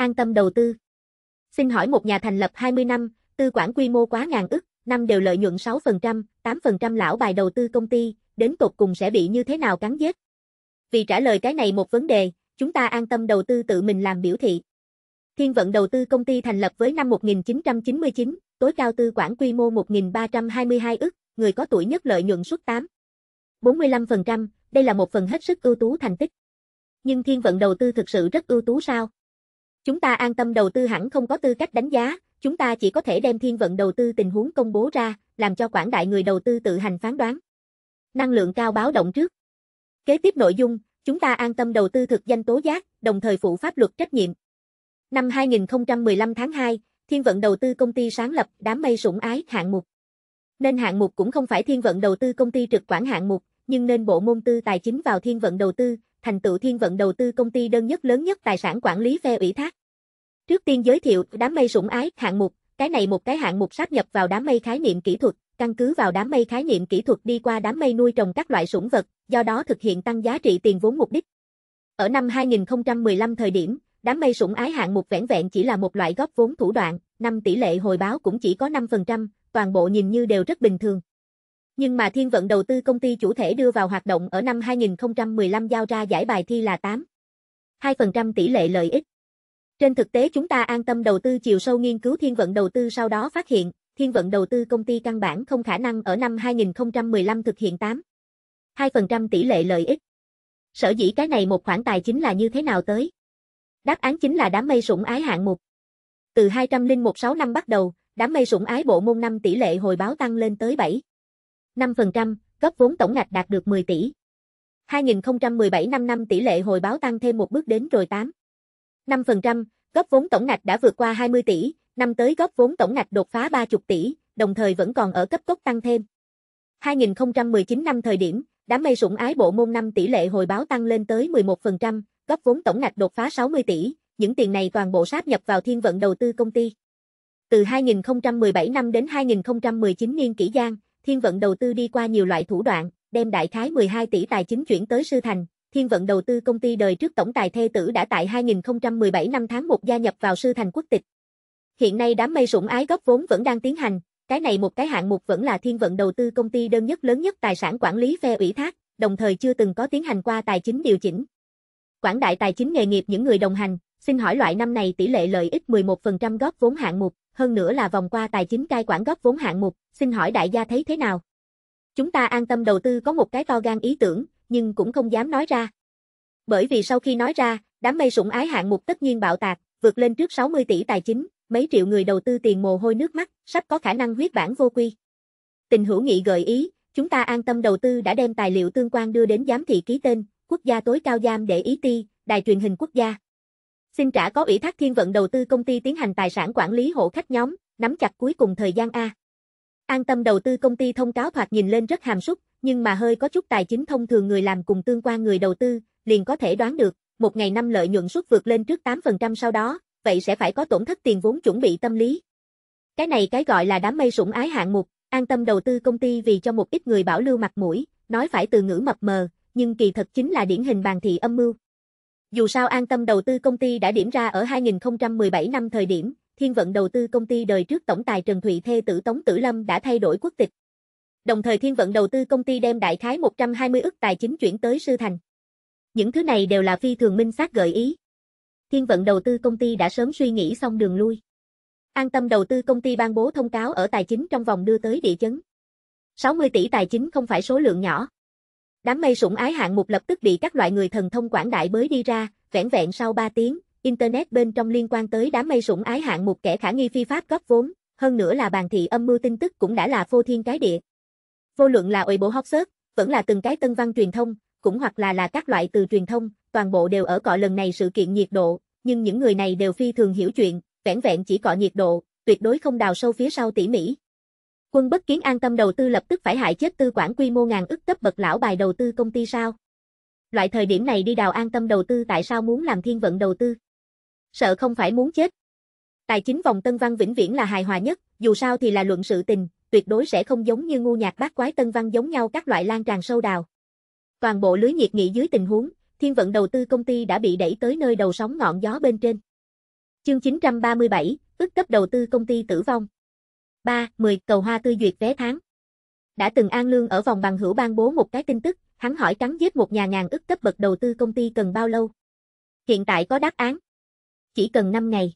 an tâm đầu tư. Xin hỏi một nhà thành lập 20 năm, tư quản quy mô quá ngàn ức, năm đều lợi nhuận 6%, 8% lão bài đầu tư công ty, đến tột cùng sẽ bị như thế nào cắn giết? Vì trả lời cái này một vấn đề, chúng ta an tâm đầu tư tự mình làm biểu thị. Thiên vận đầu tư công ty thành lập với năm 1999, tối cao tư quản quy mô 1.322 ức, người có tuổi nhất lợi nhuận suất 8. 45%, đây là một phần hết sức ưu tú thành tích. Nhưng thiên vận đầu tư thực sự rất ưu tú sao? Chúng ta an tâm đầu tư hẳn không có tư cách đánh giá, chúng ta chỉ có thể đem thiên vận đầu tư tình huống công bố ra, làm cho quảng đại người đầu tư tự hành phán đoán. Năng lượng cao báo động trước. Kế tiếp nội dung, chúng ta an tâm đầu tư thực danh tố giác, đồng thời phụ pháp luật trách nhiệm. Năm 2015 tháng 2, Thiên vận đầu tư công ty sáng lập đám mây sủng ái hạng mục. Nên hạng mục cũng không phải thiên vận đầu tư công ty trực quản hạng mục, nhưng nên bộ môn tư tài chính vào thiên vận đầu tư, thành tựu thiên vận đầu tư công ty đơn nhất lớn nhất tài sản quản lý phe ủy thác. Trước tiên giới thiệu đám mây sủng ái hạng mục, cái này một cái hạng mục sáp nhập vào đám mây khái niệm kỹ thuật, căn cứ vào đám mây khái niệm kỹ thuật đi qua đám mây nuôi trồng các loại sủng vật, do đó thực hiện tăng giá trị tiền vốn mục đích. Ở năm 2015 thời điểm, đám mây sủng ái hạng mục vẻn vẹn chỉ là một loại góp vốn thủ đoạn, năm tỷ lệ hồi báo cũng chỉ có 5%, toàn bộ nhìn như đều rất bình thường. Nhưng mà thiên vận đầu tư công ty chủ thể đưa vào hoạt động ở năm 2015 giao ra giải bài thi là 8. 2% tỷ lệ lợi ích. Trên thực tế chúng ta an tâm đầu tư chiều sâu nghiên cứu thiên vận đầu tư sau đó phát hiện, thiên vận đầu tư công ty căn bản không khả năng ở năm 2015 thực hiện 8. 2% tỷ lệ lợi ích. Sở dĩ cái này một khoản tài chính là như thế nào tới? Đáp án chính là đám mây sủng ái hạng mục. Từ 2016 năm bắt đầu, đám mây sủng ái bộ môn năm tỷ lệ hồi báo tăng lên tới 7. 5%, góp vốn tổng ngạch đạt được 10 tỷ. 2017 5 năm tỷ lệ hồi báo tăng thêm một bước đến rồi 8. 5%, góp vốn tổng ngạch đã vượt qua 20 tỷ, năm tới góp vốn tổng ngạch đột phá 30 tỷ, đồng thời vẫn còn ở cấp tốc tăng thêm. 2019 năm thời điểm, đám mây sủng ái bộ môn năm tỷ lệ hồi báo tăng lên tới 11%, góp vốn tổng ngạch đột phá 60 tỷ, những tiền này toàn bộ sáp nhập vào thiên vận đầu tư công ty. Từ 2017 năm đến 2019 niên kỷ giang. Thiên vận đầu tư đi qua nhiều loại thủ đoạn, đem đại khái 12 tỷ tài chính chuyển tới Sư Thành. Thiên vận đầu tư công ty đời trước tổng tài thê tử đã tại 2017 năm tháng 1 gia nhập vào Sư Thành quốc tịch. Hiện nay đám mây sủng ái góp vốn vẫn đang tiến hành, cái này một cái hạng mục vẫn là thiên vận đầu tư công ty đơn nhất lớn nhất tài sản quản lý phe ủy thác, đồng thời chưa từng có tiến hành qua tài chính điều chỉnh. Quảng đại tài chính nghề nghiệp những người đồng hành, xin hỏi loại năm này tỷ lệ lợi ích 11% góp vốn hạng mục hơn nữa là vòng qua tài chính cai quản góp vốn hạng mục, xin hỏi đại gia thấy thế nào? Chúng ta an tâm đầu tư có một cái to gan ý tưởng, nhưng cũng không dám nói ra. Bởi vì sau khi nói ra, đám mây sủng ái hạng mục tất nhiên bạo tạc, vượt lên trước 60 tỷ tài chính, mấy triệu người đầu tư tiền mồ hôi nước mắt, sắp có khả năng huyết bản vô quy. Tình hữu nghị gợi ý, chúng ta an tâm đầu tư đã đem tài liệu tương quan đưa đến giám thị ký tên, quốc gia tối cao giam để ý ti, đài truyền hình quốc gia. Xin trả có ủy thác thiên vận đầu tư công ty tiến hành tài sản quản lý hộ khách nhóm, nắm chặt cuối cùng thời gian A. An tâm đầu tư công ty thông cáo thoạt nhìn lên rất hàm súc, nhưng mà hơi có chút tài chính thông thường người làm cùng tương quan người đầu tư, liền có thể đoán được, một ngày năm lợi nhuận suất vượt lên trước 8% sau đó, vậy sẽ phải có tổn thất tiền vốn chuẩn bị tâm lý. Cái này cái gọi là đám mây sủng ái hạng mục, an tâm đầu tư công ty vì cho một ít người bảo lưu mặt mũi, nói phải từ ngữ mập mờ, nhưng kỳ thật chính là điển hình bàn thị âm mưu. Dù sao an tâm đầu tư công ty đã điểm ra ở 2017 năm thời điểm, thiên vận đầu tư công ty đời trước tổng tài Trần Thụy Thê tử Tống Tử Lâm đã thay đổi quốc tịch. Đồng thời thiên vận đầu tư công ty đem đại khái 120 ức tài chính chuyển tới Sư Thành. Những thứ này đều là phi thường minh xác gợi ý. Thiên vận đầu tư công ty đã sớm suy nghĩ xong đường lui. An tâm đầu tư công ty ban bố thông cáo ở tài chính trong vòng đưa tới địa chấn. 60 tỷ tài chính không phải số lượng nhỏ. Đám mây sủng ái hạng mục lập tức bị các loại người thần thông quảng đại bới đi ra, vẻn vẹn sau 3 tiếng, Internet bên trong liên quan tới đám mây sủng ái hạng mục kẻ khả nghi phi pháp góp vốn, hơn nữa là bàn thị âm mưu tin tức cũng đã là phô thiên cái địa. Vô luận là ủy bộ hóc sớt, vẫn là từng cái tân văn truyền thông, cũng hoặc là là các loại từ truyền thông, toàn bộ đều ở cọ lần này sự kiện nhiệt độ, nhưng những người này đều phi thường hiểu chuyện, vẻn vẹn chỉ cọ nhiệt độ, tuyệt đối không đào sâu phía sau tỉ mỉ, Quân bất kiến an tâm đầu tư lập tức phải hại chết tư quản quy mô ngàn ức cấp bậc lão bài đầu tư công ty sao? Loại thời điểm này đi đào an tâm đầu tư tại sao muốn làm thiên vận đầu tư? Sợ không phải muốn chết. Tài chính vòng Tân Văn vĩnh viễn là hài hòa nhất, dù sao thì là luận sự tình, tuyệt đối sẽ không giống như ngu nhạc bát quái Tân Văn giống nhau các loại lan tràn sâu đào. Toàn bộ lưới nhiệt nghị dưới tình huống, thiên vận đầu tư công ty đã bị đẩy tới nơi đầu sóng ngọn gió bên trên. Chương 937, ức cấp đầu tư công ty tử vong. 3. 10. Cầu hoa tươi duyệt vé tháng. Đã từng An Lương ở vòng bằng hữu ban bố một cái tin tức, hắn hỏi cắn giết một nhà ngàn ức cấp bậc đầu tư công ty cần bao lâu. Hiện tại có đáp án. Chỉ cần 5 ngày.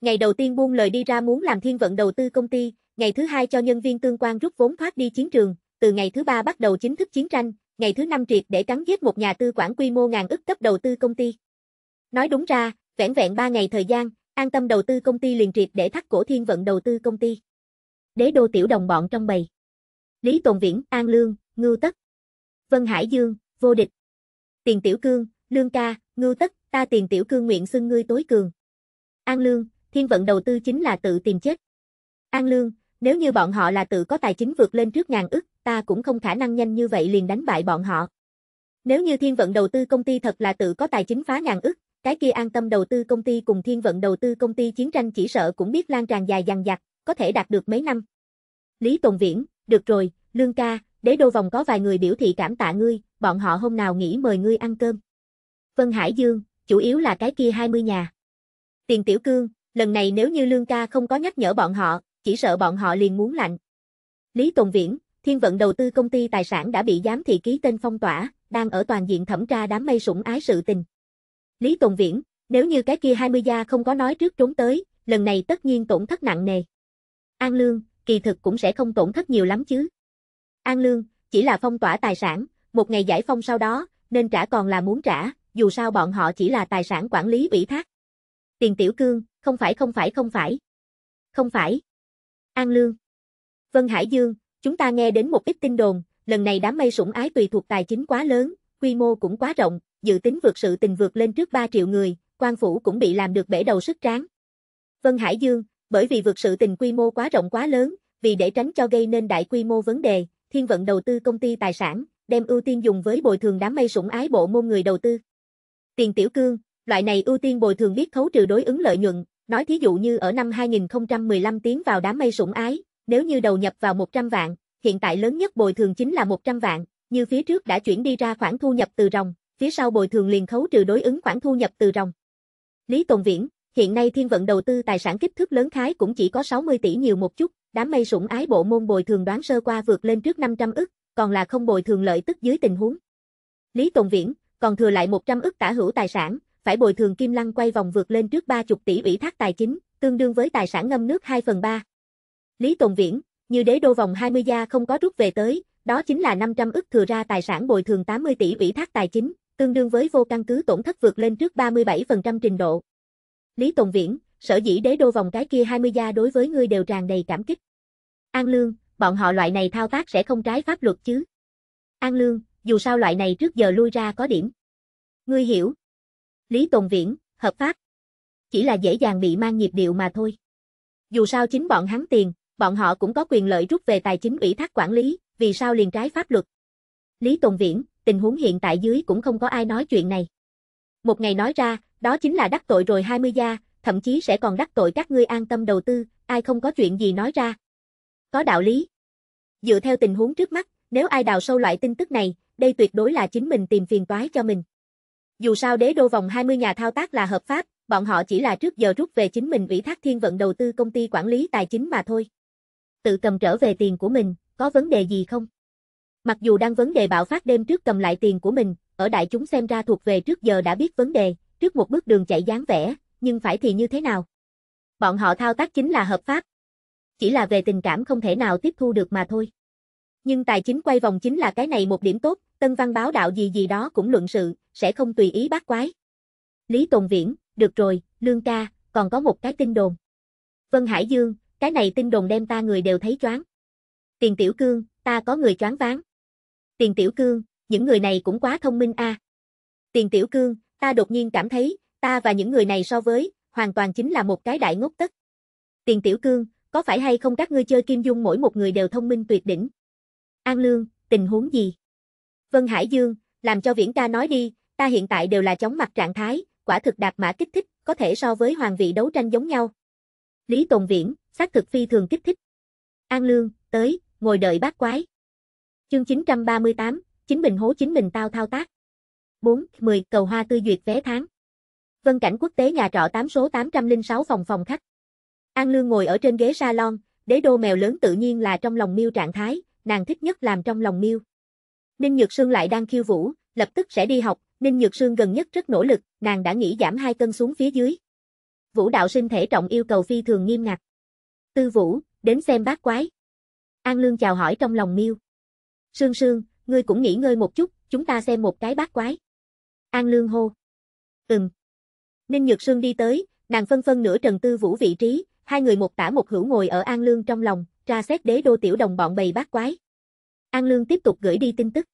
Ngày đầu tiên buông lời đi ra muốn làm thiên vận đầu tư công ty, ngày thứ hai cho nhân viên tương quan rút vốn thoát đi chiến trường, từ ngày thứ ba bắt đầu chính thức chiến tranh, ngày thứ năm triệt để cắn giết một nhà tư quản quy mô ngàn ức cấp đầu tư công ty. Nói đúng ra, vẻn vẹn 3 ngày thời gian, an tâm đầu tư công ty liền triệt để thắt cổ thiên vận đầu tư công ty đế đô tiểu đồng bọn trong bầy. Lý Tồn Viễn, An Lương, Ngưu Tất. Vân Hải Dương, vô địch. Tiền Tiểu Cương, Lương Ca, Ngưu Tất, ta Tiền Tiểu Cương nguyện xưng ngươi tối cường. An Lương, thiên vận đầu tư chính là tự tìm chết. An Lương, nếu như bọn họ là tự có tài chính vượt lên trước ngàn ức, ta cũng không khả năng nhanh như vậy liền đánh bại bọn họ. Nếu như thiên vận đầu tư công ty thật là tự có tài chính phá ngàn ức, cái kia an tâm đầu tư công ty cùng thiên vận đầu tư công ty chiến tranh chỉ sợ cũng biết lan tràn dài dằng dặc, có thể đạt được mấy năm. Lý Tùng Viễn, được rồi, Lương ca, đế đô vòng có vài người biểu thị cảm tạ ngươi, bọn họ hôm nào nghỉ mời ngươi ăn cơm. Vân Hải Dương, chủ yếu là cái kia 20 nhà. Tiền Tiểu Cương, lần này nếu như Lương ca không có nhắc nhở bọn họ, chỉ sợ bọn họ liền muốn lạnh. Lý Tùng Viễn, thiên vận đầu tư công ty tài sản đã bị giám thị ký tên phong tỏa, đang ở toàn diện thẩm tra đám mây sủng ái sự tình. Lý Tùng Viễn, nếu như cái kia 20 gia không có nói trước trốn tới, lần này tất nhiên tổn thất nặng nề. An Lương, kỳ thực cũng sẽ không tổn thất nhiều lắm chứ. An Lương, chỉ là phong tỏa tài sản, một ngày giải phong sau đó, nên trả còn là muốn trả, dù sao bọn họ chỉ là tài sản quản lý ủy thác. Tiền Tiểu Cương, không phải không phải không phải. Không phải. An Lương. Vân Hải Dương, chúng ta nghe đến một ít tin đồn, lần này đám mây sủng ái tùy thuộc tài chính quá lớn, quy mô cũng quá rộng, dự tính vượt sự tình vượt lên trước 3 triệu người, quan phủ cũng bị làm được bể đầu sức tráng. Vân Hải Dương, bởi vì vượt sự tình quy mô quá rộng quá lớn, vì để tránh cho gây nên đại quy mô vấn đề, thiên vận đầu tư công ty tài sản, đem ưu tiên dùng với bồi thường đám mây sủng ái bộ môn người đầu tư. Tiền tiểu cương, loại này ưu tiên bồi thường biết khấu trừ đối ứng lợi nhuận, nói thí dụ như ở năm 2015 tiến vào đám mây sủng ái, nếu như đầu nhập vào 100 vạn, hiện tại lớn nhất bồi thường chính là 100 vạn, như phía trước đã chuyển đi ra khoản thu nhập từ rồng phía sau bồi thường liền khấu trừ đối ứng khoản thu nhập từ rồng Lý Tồn Viễn, Hiện nay thiên vận đầu tư tài sản kích thước lớn khái cũng chỉ có 60 tỷ nhiều một chút, đám mây sủng ái bộ môn bồi thường đoán sơ qua vượt lên trước 500 ức, còn là không bồi thường lợi tức dưới tình huống. Lý Tồn Viễn, còn thừa lại 100 ức tả hữu tài sản, phải bồi thường Kim Lăng quay vòng vượt lên trước 30 tỷ ủy thác tài chính, tương đương với tài sản ngâm nước 2 phần 3. Lý Tồn Viễn, như đế đô vòng 20 gia không có rút về tới, đó chính là 500 ức thừa ra tài sản bồi thường 80 tỷ ủy thác tài chính, tương đương với vô căn cứ tổn thất vượt lên trước 37% trình độ. Lý Tùng Viễn, sở dĩ đế đô vòng cái kia 20 gia đối với ngươi đều tràn đầy cảm kích. An Lương, bọn họ loại này thao tác sẽ không trái pháp luật chứ. An Lương, dù sao loại này trước giờ lui ra có điểm. Ngươi hiểu. Lý Tùng Viễn, hợp pháp. Chỉ là dễ dàng bị mang nhịp điệu mà thôi. Dù sao chính bọn hắn tiền, bọn họ cũng có quyền lợi rút về tài chính ủy thác quản lý, vì sao liền trái pháp luật. Lý Tùng Viễn, tình huống hiện tại dưới cũng không có ai nói chuyện này. Một ngày nói ra, đó chính là đắc tội rồi 20 gia, thậm chí sẽ còn đắc tội các ngươi an tâm đầu tư, ai không có chuyện gì nói ra. Có đạo lý. Dựa theo tình huống trước mắt, nếu ai đào sâu loại tin tức này, đây tuyệt đối là chính mình tìm phiền toái cho mình. Dù sao đế đô vòng 20 nhà thao tác là hợp pháp, bọn họ chỉ là trước giờ rút về chính mình ủy thác thiên vận đầu tư công ty quản lý tài chính mà thôi. Tự cầm trở về tiền của mình, có vấn đề gì không? Mặc dù đang vấn đề bạo phát đêm trước cầm lại tiền của mình, ở đại chúng xem ra thuộc về trước giờ đã biết vấn đề, trước một bước đường chạy dáng vẻ, nhưng phải thì như thế nào? Bọn họ thao tác chính là hợp pháp. Chỉ là về tình cảm không thể nào tiếp thu được mà thôi. Nhưng tài chính quay vòng chính là cái này một điểm tốt, tân văn báo đạo gì gì đó cũng luận sự, sẽ không tùy ý bác quái. Lý Tồn Viễn, được rồi, Lương ca, còn có một cái tin đồn. Vân Hải Dương, cái này tin đồn đem ta người đều thấy choáng. Tiền Tiểu Cương, ta có người choáng váng. Tiền Tiểu Cương, những người này cũng quá thông minh a. À. Tiền Tiểu Cương, ta đột nhiên cảm thấy, ta và những người này so với, hoàn toàn chính là một cái đại ngốc tất. Tiền Tiểu Cương, có phải hay không các ngươi chơi Kim Dung mỗi một người đều thông minh tuyệt đỉnh? An Lương, tình huống gì? Vân Hải Dương, làm cho Viễn ca nói đi, ta hiện tại đều là chóng mặt trạng thái, quả thực đạt mã kích thích, có thể so với hoàng vị đấu tranh giống nhau. Lý Tồn Viễn, xác thực phi thường kích thích. An Lương, tới, ngồi đợi bác quái. Chương 938, chính mình hố chính mình tao thao tác. 4, 10, cầu hoa tươi duyệt vé tháng. Vân cảnh quốc tế nhà trọ 8 số 806 phòng phòng khách. An Lương ngồi ở trên ghế salon, đế đô mèo lớn tự nhiên là trong lòng miêu trạng thái, nàng thích nhất làm trong lòng miêu. Ninh Nhược Sương lại đang khiêu vũ, lập tức sẽ đi học, Ninh Nhược Sương gần nhất rất nỗ lực, nàng đã nghĩ giảm 2 cân xuống phía dưới. Vũ đạo sinh thể trọng yêu cầu phi thường nghiêm ngặt. Tư Vũ, đến xem bác quái. An Lương chào hỏi trong lòng miêu. Sương Sương, ngươi cũng nghỉ ngơi một chút, chúng ta xem một cái bát quái. An Lương hô. Ừm. Ninh Nhược Sương đi tới, nàng phân phân nửa Trần Tư Vũ vị trí, hai người một tả một hữu ngồi ở An Lương trong lòng, tra xét đế đô tiểu đồng bọn bầy bát quái. An Lương tiếp tục gửi đi tin tức.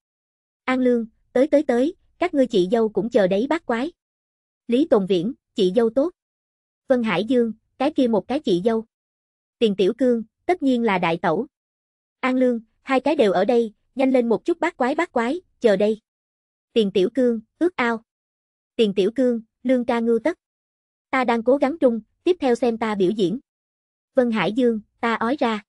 An Lương, tới tới tới, các ngươi chị dâu cũng chờ đấy bát quái. Lý Tồn Viễn, chị dâu tốt. Vân Hải Dương, cái kia một cái chị dâu. Tiền Tiểu Cương, tất nhiên là đại tẩu. An Lương, hai cái đều ở đây, nhanh lên một chút bát quái bát quái, chờ đây. Tiền Tiểu Cương, ước ao. Tiền Tiểu Cương, lương ca Ngư tất. Ta đang cố gắng trung, tiếp theo xem ta biểu diễn. Vân Hải Dương, ta ói ra.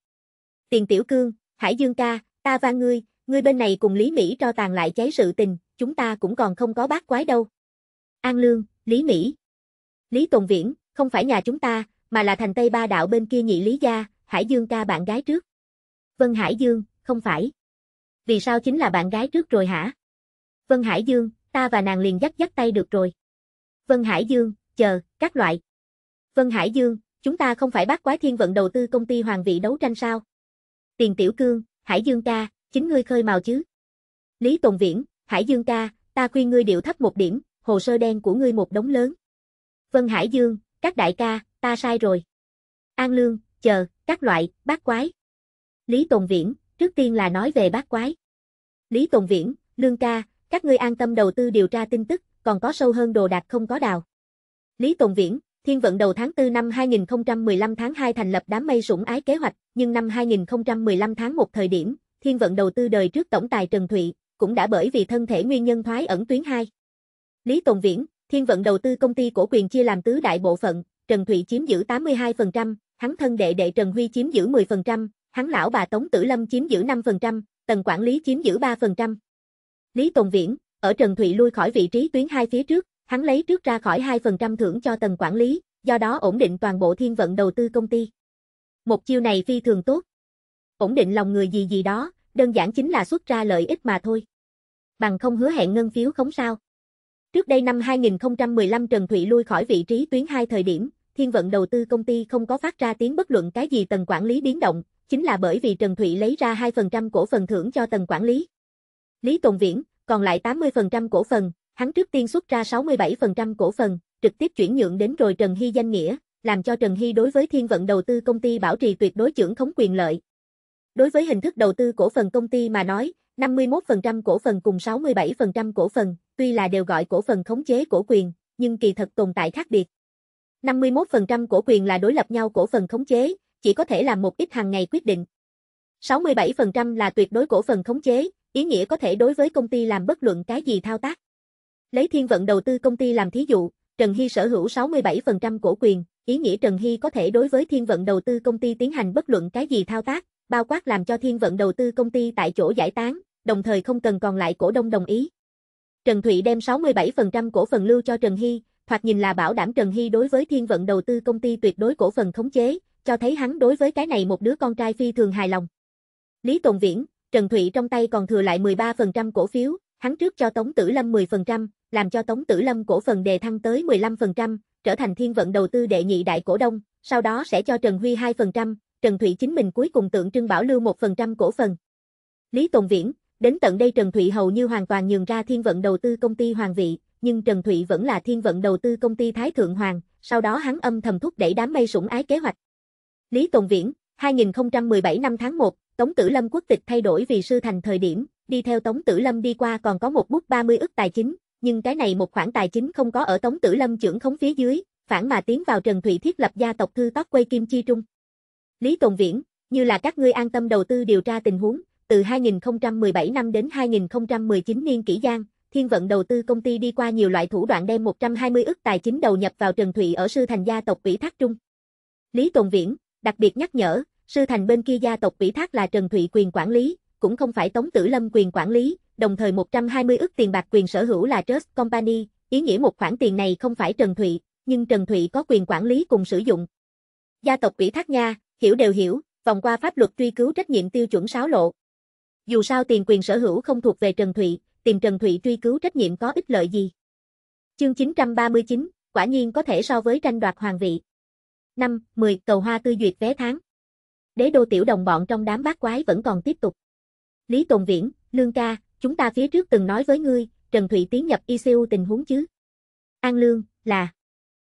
Tiền Tiểu Cương, Hải Dương ca, ta van ngươi, ngươi bên này cùng Lý Mỹ cho tàn lại cháy sự tình, chúng ta cũng còn không có bác quái đâu. An Lương, Lý Mỹ. Lý Tồn Viễn, không phải nhà chúng ta, mà là thành Tây Ba Đạo bên kia nhị Lý Gia, Hải Dương ca bạn gái trước. Vân Hải Dương, không phải. Vì sao chính là bạn gái trước rồi hả? Vân Hải Dương, ta và nàng liền dắt dắt tay được rồi. Vân Hải Dương, chờ, các loại. Vân Hải Dương, chúng ta không phải bác quái thiên vận đầu tư công ty hoàng vị đấu tranh sao? Tiền Tiểu Cương, Hải Dương ca, chính ngươi khơi màu chứ. Lý Tồn Viễn, Hải Dương ca, ta khuyên ngươi điệu thấp một điểm, hồ sơ đen của ngươi một đống lớn. Vân Hải Dương, các đại ca, ta sai rồi. An Lương, chờ, các loại, bác quái. Lý Tồn Viễn, trước tiên là nói về bác quái. Lý Tồn Viễn, Lương ca, các ngươi an tâm đầu tư điều tra tin tức, còn có sâu hơn đồ đạc không có đào. Lý Tồn Viễn, Thiên vận đầu tháng 4 năm 2015 tháng 2 thành lập đám mây sủng ái kế hoạch, nhưng năm 2015 tháng 1 thời điểm, Thiên vận đầu tư đời trước tổng tài Trần Thụy, cũng đã bởi vì thân thể nguyên nhân thoái ẩn tuyến 2. Lý Tồn Viễn, Thiên vận đầu tư công ty cổ quyền chia làm tứ đại bộ phận, Trần Thụy chiếm giữ 82%, hắn thân đệ đệ Trần Huy chiếm giữ 10%, hắn lão bà Tống Tử Lâm chiếm giữ 5%, tần quản lý chiếm giữ 3%. Lý Tồn Viễn, ở Trần Thụy lui khỏi vị trí tuyến hai phía trước, hắn lấy trước ra khỏi 2% thưởng cho tầng quản lý, do đó ổn định toàn bộ thiên vận đầu tư công ty. Một chiêu này phi thường tốt. Ổn định lòng người gì gì đó, đơn giản chính là xuất ra lợi ích mà thôi. Bằng không hứa hẹn ngân phiếu không sao. Trước đây năm 2015 Trần Thụy lui khỏi vị trí tuyến hai thời điểm, thiên vận đầu tư công ty không có phát ra tiếng bất luận cái gì tầng quản lý biến động, chính là bởi vì Trần Thụy lấy ra 2% cổ phần thưởng cho tầng quản lý. Lý Tồn Viễn, còn lại 80% cổ phần, hắn trước tiên xuất ra 67% cổ phần, trực tiếp chuyển nhượng đến rồi Trần Hy danh nghĩa, làm cho Trần Hy đối với thiên vận đầu tư công ty bảo trì tuyệt đối trưởng thống quyền lợi. Đối với hình thức đầu tư cổ phần công ty mà nói, 51% cổ phần cùng 67% cổ phần, tuy là đều gọi cổ phần khống chế cổ quyền, nhưng kỳ thật tồn tại khác biệt. 51% cổ quyền là đối lập nhau cổ phần khống chế, chỉ có thể làm một ít hàng ngày quyết định. 67% là tuyệt đối cổ phần khống chế, ý nghĩa có thể đối với công ty làm bất luận cái gì thao tác. Lấy thiên vận đầu tư công ty làm thí dụ, Trần Hy sở hữu 67% cổ quyền, ý nghĩa Trần Hy có thể đối với thiên vận đầu tư công ty tiến hành bất luận cái gì thao tác, bao quát làm cho thiên vận đầu tư công ty tại chỗ giải tán, đồng thời không cần còn lại cổ đông đồng ý. Trần Thụy đem 67% cổ phần lưu cho Trần Hy, hoặc nhìn là bảo đảm Trần Hy đối với thiên vận đầu tư công ty tuyệt đối cổ phần khống chế, cho thấy hắn đối với cái này một đứa con trai phi thường hài lòng. Lý Tồn Viễn, Trần Thụy trong tay còn thừa lại 13% cổ phiếu, hắn trước cho Tống Tử Lâm 10%, làm cho Tống Tử Lâm cổ phần đề thăng tới 15%, trở thành thiên vận đầu tư đệ nhị đại cổ đông, sau đó sẽ cho Trần Huy 2%, Trần Thụy chính mình cuối cùng tượng trưng bảo lưu 1% cổ phần. Lý Tồn Viễn, đến tận đây Trần Thụy hầu như hoàn toàn nhường ra thiên vận đầu tư công ty Hoàng Vị, nhưng Trần Thụy vẫn là thiên vận đầu tư công ty Thái Thượng Hoàng, sau đó hắn âm thầm thúc đẩy đám mây sủng ái kế hoạch. Lý Tồn Viễn, 2017 năm tháng 1, Tống Tử Lâm quốc tịch thay đổi vì sư thành thời điểm, đi theo Tống Tử Lâm đi qua còn có một bút 30 ức tài chính, nhưng cái này một khoản tài chính không có ở Tống Tử Lâm trưởng khống phía dưới, phản mà tiến vào Trần Thụy thiết lập gia tộc thư tóc quay kim chi trung. Lý Tồn Viễn, như là các ngươi an tâm đầu tư điều tra tình huống, từ 2017 năm đến 2019 niên kỷ gian, Thiên vận đầu tư công ty đi qua nhiều loại thủ đoạn đem 120 ức tài chính đầu nhập vào Trần Thụy ở sư thành gia tộc Vĩ Thác Trung. Lý Tồn Viễn, đặc biệt nhắc nhở, Sư thành bên kia gia tộc ủy thác là Trần Thụy quyền quản lý, cũng không phải Tống Tử Lâm quyền quản lý, đồng thời 120 ức tiền bạc quyền sở hữu là Trust Company, ý nghĩa một khoản tiền này không phải Trần Thụy, nhưng Trần Thụy có quyền quản lý cùng sử dụng. Gia tộc ủy thác nha, hiểu đều hiểu, vòng qua pháp luật truy cứu trách nhiệm tiêu chuẩn sáo lộ. Dù sao tiền quyền sở hữu không thuộc về Trần Thụy, tìm Trần Thụy truy cứu trách nhiệm có ích lợi gì. Chương 939, quả nhiên có thể so với tranh đoạt hoàng vị. 5. 10. Cầu hoa tư duyệt vé tháng. Đế đô tiểu đồng bọn trong đám bát quái vẫn còn tiếp tục. Lý Tồn Viễn, Lương Ca, chúng ta phía trước từng nói với ngươi, Trần Thụy tiến nhập ICU tình huống chứ. An Lương, là.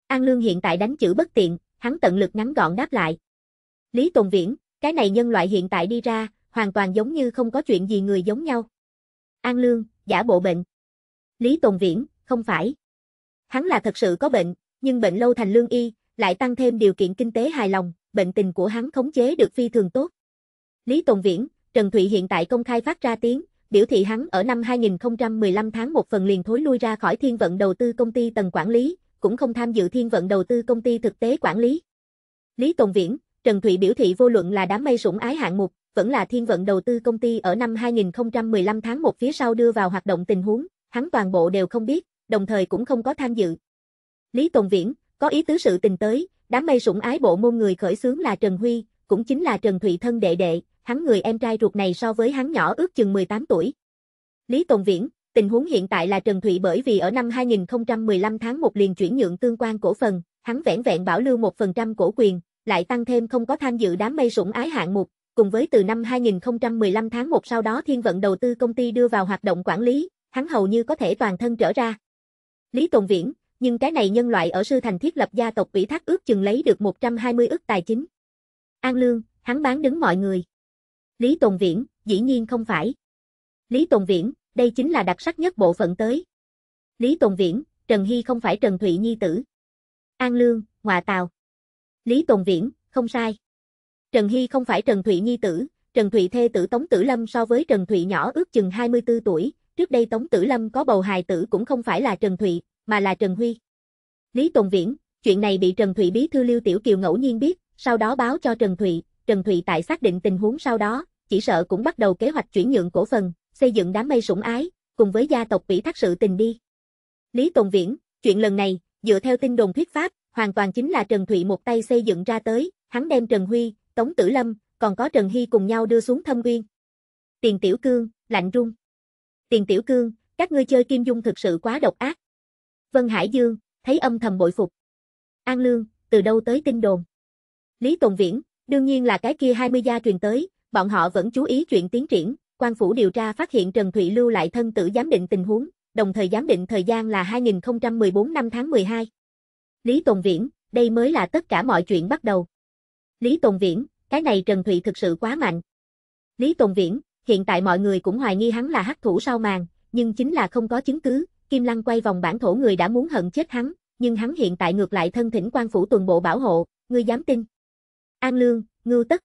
An Lương hiện tại đánh chữ bất tiện, hắn tận lực ngắn gọn đáp lại. Lý Tồn Viễn, cái này nhân loại hiện tại đi ra, hoàn toàn giống như không có chuyện gì người giống nhau. An Lương, giả bộ bệnh. Lý Tồn Viễn, không phải. Hắn là thật sự có bệnh, nhưng bệnh lâu thành lương y, lại tăng thêm điều kiện kinh tế hài lòng, bệnh tình của hắn khống chế được phi thường tốt. Lý Tồn Viễn, Trần Thụy hiện tại công khai phát ra tiếng, biểu thị hắn ở năm 2015 tháng một phần liền thối lui ra khỏi thiên vận đầu tư công ty tầng quản lý, cũng không tham dự thiên vận đầu tư công ty thực tế quản lý. Lý Tồn Viễn, Trần Thụy biểu thị vô luận là đám mây sủng ái hạng mục, vẫn là thiên vận đầu tư công ty ở năm 2015 tháng một phía sau đưa vào hoạt động tình huống, hắn toàn bộ đều không biết, đồng thời cũng không có tham dự. Lý Tồn Viễn, có ý tứ sự tình tới, đám mây sủng ái bộ môn người khởi xướng là Trần Huy, cũng chính là Trần Thụy thân đệ đệ, hắn người em trai ruột này so với hắn nhỏ ước chừng 18 tuổi. Lý Tồn Viễn, tình huống hiện tại là Trần Thụy bởi vì ở năm 2015 tháng 1 liền chuyển nhượng tương quan cổ phần, hắn vẹn vẹn bảo lưu 1% cổ quyền, lại tăng thêm không có tham dự đám mây sủng ái hạng mục, cùng với từ năm 2015 tháng 1 sau đó thiên vận đầu tư công ty đưa vào hoạt động quản lý, hắn hầu như có thể toàn thân trở ra. Lý Tồn Viễn, nhưng cái này nhân loại ở sư thành thiết lập gia tộc ủy thác ước chừng lấy được 120 ức tài chính. An Lương, hắn bán đứng mọi người. Lý Tồn Viễn, dĩ nhiên không phải. Lý Tồn Viễn, đây chính là đặc sắc nhất bộ phận tới. Lý Tồn Viễn, Trần Hy không phải Trần Thụy Nhi tử. An Lương, Ngoạ Tàu. Lý Tồn Viễn, không sai. Trần Hy không phải Trần Thụy Nhi tử, Trần Thụy thê tử Tống Tử Lâm so với Trần Thụy nhỏ ước chừng 24 tuổi, trước đây Tống Tử Lâm có bầu hài tử cũng không phải là Trần Thụy, mà là Trần Huy. Lý Tùng Viễn, chuyện này bị Trần Thụy bí thư Lưu Tiểu Kiều ngẫu nhiên biết, sau đó báo cho Trần Thụy, Trần Thụy tại xác định tình huống sau đó, chỉ sợ cũng bắt đầu kế hoạch chuyển nhượng cổ phần, xây dựng đám mây sủng ái, cùng với gia tộc ủy thác sự tình đi. Lý Tùng Viễn, chuyện lần này, dựa theo tin đồn thuyết pháp, hoàn toàn chính là Trần Thụy một tay xây dựng ra tới, hắn đem Trần Huy, Tống Tử Lâm, còn có Trần Hy cùng nhau đưa xuống thâm uyên. Tiền Tiểu Cương, lạnh rung. Tiền Tiểu Cương, các ngươi chơi Kim Dung thực sự quá độc ác, Vân Hải Dương, thấy âm thầm bội phục. An Lương, từ đâu tới tin đồn? Lý Tùng Viễn, đương nhiên là cái kia 20 gia truyền tới, bọn họ vẫn chú ý chuyện tiến triển, quan phủ điều tra phát hiện Trần Thụy lưu lại thân tử giám định tình huống, đồng thời giám định thời gian là 2014 năm tháng 12. Lý Tùng Viễn, đây mới là tất cả mọi chuyện bắt đầu. Lý Tùng Viễn, cái này Trần Thụy thực sự quá mạnh. Lý Tùng Viễn, hiện tại mọi người cũng hoài nghi hắn là hắc thủ sau màn, nhưng chính là không có chứng cứ, Kim Lăng quay vòng bản thổ người đã muốn hận chết hắn, nhưng hắn hiện tại ngược lại thân thỉnh quan phủ tuần bộ bảo hộ, ngươi dám tin. An Lương, Ngưu Tất.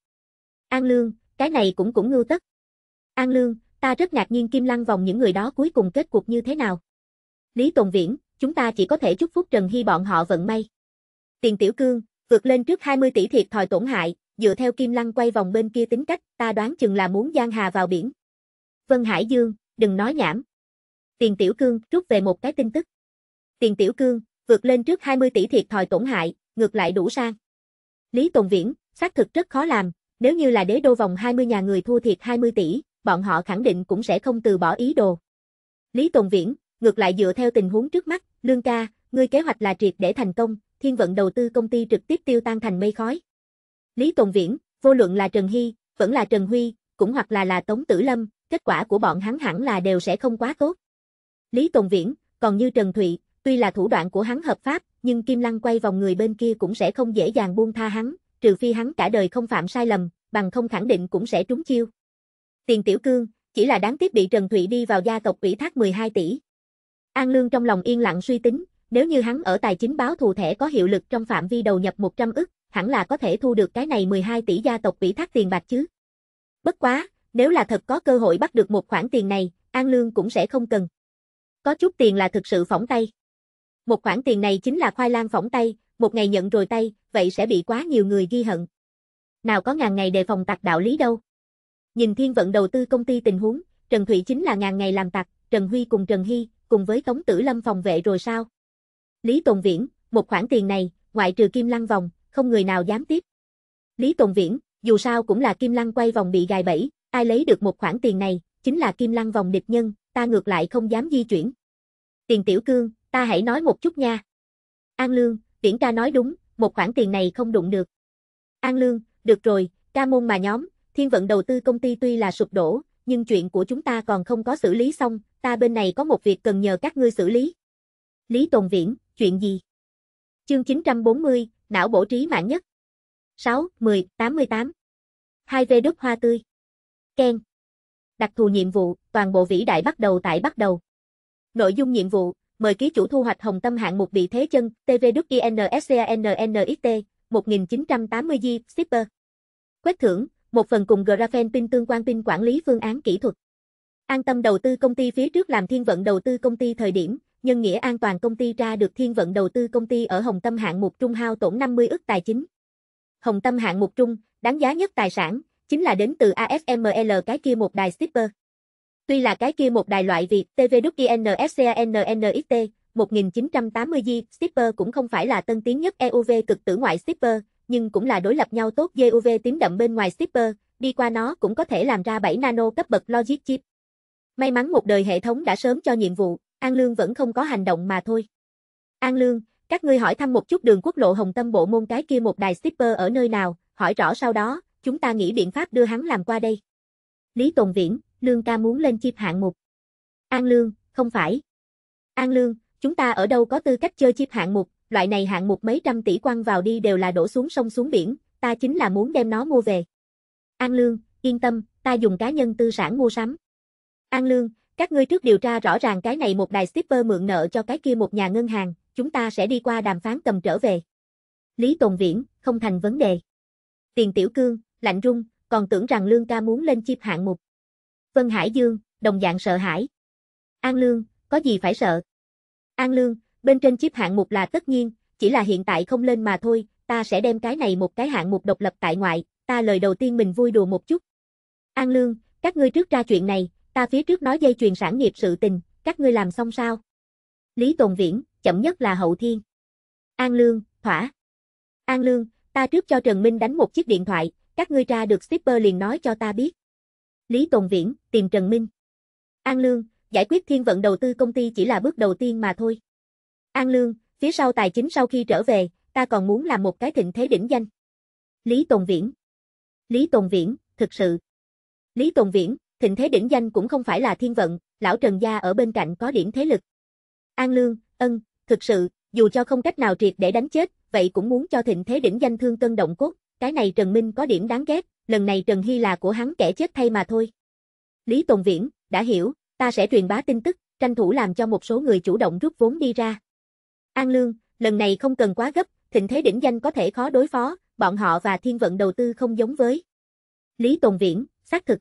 An Lương, cái này cũng cũng Ngưu Tất. An Lương, ta rất ngạc nhiên Kim Lăng vòng những người đó cuối cùng kết cục như thế nào. Lý Tồn Viễn, chúng ta chỉ có thể chúc phúc Trần Hy bọn họ vận may. Tiền Tiểu Cương, vượt lên trước 20 tỷ thiệt thòi tổn hại, dựa theo Kim Lăng quay vòng bên kia tính cách, ta đoán chừng là muốn giang hà vào biển. Vân Hải Dương, đừng nói nhảm, Tiền Tiểu Cương rút về một cái tin tức. Tiền Tiểu Cương vượt lên trước 20 tỷ thiệt thòi tổn hại, ngược lại đủ sang. Lý Tồn Viễn, xác thực rất khó làm, nếu như là đế đô vòng 20 nhà người thua thiệt 20 tỷ, bọn họ khẳng định cũng sẽ không từ bỏ ý đồ. Lý Tồn Viễn, ngược lại dựa theo tình huống trước mắt, Lương ca, ngươi kế hoạch là triệt để thành công, thiên vận đầu tư công ty trực tiếp tiêu tan thành mây khói. Lý Tồn Viễn, vô luận là Trần Hy, vẫn là Trần Huy, cũng hoặc là là Tống Tử Lâm, kết quả của bọn hắn hẳn là đều sẽ không quá tốt. Lý Tùng Viễn, còn như Trần Thụy, tuy là thủ đoạn của hắn hợp pháp, nhưng Kim Lăng quay vòng người bên kia cũng sẽ không dễ dàng buông tha hắn, trừ phi hắn cả đời không phạm sai lầm, bằng không khẳng định cũng sẽ trúng chiêu. Tiền Tiểu Cương, chỉ là đáng tiếc bị Trần Thụy đi vào gia tộc ủy thác 12 tỷ. An Lương trong lòng yên lặng suy tính, nếu như hắn ở tài chính báo thù thẻ có hiệu lực trong phạm vi đầu nhập 100 ức, hẳn là có thể thu được cái này 12 tỷ gia tộc ủy thác tiền bạc chứ. Bất quá, nếu là thật có cơ hội bắt được một khoản tiền này, An Lương cũng sẽ không cần có chút tiền là thực sự phỏng tay. Một khoản tiền này chính là khoai lang phỏng tay, một ngày nhận rồi tay, vậy sẽ bị quá nhiều người ghi hận. Nào có ngàn ngày đề phòng tặc đạo lý đâu. Nhìn thiên vận đầu tư công ty tình huống, Trần Thụy chính là ngàn ngày làm tặc, Trần Huy cùng Trần Hy, cùng với Tống Tử Lâm phòng vệ rồi sao? Lý Tồn Viễn, một khoản tiền này, ngoại trừ Kim Lăng vòng, không người nào dám tiếp. Lý Tồn Viễn, dù sao cũng là Kim Lăng quay vòng bị gài bẫy, ai lấy được một khoản tiền này, chính là Kim Lăng vòng địch nhân, ta ngược lại không dám di chuyển. Tiền tiểu cương, ta hãy nói một chút nha. An Lương, Viễn ca nói đúng, một khoản tiền này không đụng được. An Lương, được rồi, ca môn mà nhóm, thiên vận đầu tư công ty tuy là sụp đổ, nhưng chuyện của chúng ta còn không có xử lý xong, ta bên này có một việc cần nhờ các ngươi xử lý. Lý Tồn Viễn, chuyện gì? Chương 940, não bổ trí mạng nhất. 6, 10, 88. Hai vê đốt hoa tươi. Ken. Đặc thù nhiệm vụ, toàn bộ vĩ đại bắt đầu tại bắt đầu. Nội dung nhiệm vụ, mời ký chủ thu hoạch hồng tâm hạng mục vị thế chân, TV Đức INSCANNXT, 1980 G, shipper. Quét thưởng, một phần cùng graphene pin tương quan pin quản lý phương án kỹ thuật. An tâm đầu tư công ty phía trước làm thiên vận đầu tư công ty thời điểm, nhân nghĩa an toàn công ty ra được thiên vận đầu tư công ty ở Hồng Tâm hạng mục trung hao tổn 50 ức tài chính. Hồng Tâm hạng mục trung, đáng giá nhất tài sản, chính là đến từ AFML cái kia một đài shipper. Tuy là cái kia một đài loại Việt TVWINSCANNXT 1980G Skipper cũng không phải là tân tiến nhất EUV cực tử ngoại Skipper, nhưng cũng là đối lập nhau tốt GUV tím đậm bên ngoài Skipper, đi qua nó cũng có thể làm ra 7 nano cấp bậc logic chip. May mắn một đời hệ thống đã sớm cho nhiệm vụ, An Lương vẫn không có hành động mà thôi. An Lương, các ngươi hỏi thăm một chút đường quốc lộ Hồng Tâm bộ môn cái kia một đài shipper ở nơi nào, hỏi rõ sau đó, chúng ta nghĩ biện pháp đưa hắn làm qua đây. Lý Tồn Viễn Lương ca muốn lên chip hạng mục. An Lương, không phải. An Lương, chúng ta ở đâu có tư cách chơi chip hạng mục, loại này hạng mục mấy trăm tỷ quăng vào đi đều là đổ xuống sông xuống biển, ta chính là muốn đem nó mua về. An Lương, yên tâm, ta dùng cá nhân tư sản mua sắm. An Lương, các ngươi trước điều tra rõ ràng cái này một đài shipper mượn nợ cho cái kia một nhà ngân hàng, chúng ta sẽ đi qua đàm phán cầm trở về. Lý Tồn Viễn, không thành vấn đề. Tiền Tiểu Cương, lạnh rung, còn tưởng rằng Lương ca muốn lên chip hạng mục. Vân Hải Dương, đồng dạng sợ hãi. An Lương, có gì phải sợ? An Lương, bên trên chip hạng mục là tất nhiên, chỉ là hiện tại không lên mà thôi, ta sẽ đem cái này một cái hạng mục độc lập tại ngoại, ta lời đầu tiên mình vui đùa một chút. An Lương, các ngươi trước ra chuyện này, ta phía trước nói dây chuyền sản nghiệp sự tình, các ngươi làm xong sao? Lý Tồn Viễn, chậm nhất là hậu thiên. An Lương, thỏa. An Lương, ta trước cho Trần Minh đánh một chiếc điện thoại, các ngươi ra được shipper liền nói cho ta biết. Lý Tồn Viễn, tìm Trần Minh. An Lương, giải quyết thiên vận đầu tư công ty chỉ là bước đầu tiên mà thôi. An Lương, phía sau tài chính sau khi trở về, ta còn muốn làm một cái thịnh thế đỉnh danh. Lý Tồn Viễn. Lý Tồn Viễn, thực sự. Lý Tồn Viễn, thịnh thế đỉnh danh cũng không phải là thiên vận, lão Trần gia ở bên cạnh có điểm thế lực. An Lương, ân, thực sự, dù cho không cách nào triệt để đánh chết, vậy cũng muốn cho thịnh thế đỉnh danh thương cân động cốt, cái này Trần Minh có điểm đáng ghét, lần này Trần Hy là của hắn kẻ chết thay mà thôi. Lý Tồn Viễn, đã hiểu, ta sẽ truyền bá tin tức, tranh thủ làm cho một số người chủ động rút vốn đi ra. An Lương, lần này không cần quá gấp, thịnh thế đỉnh danh có thể khó đối phó, bọn họ và thiên vận đầu tư không giống với. Lý Tồn Viễn, xác thực.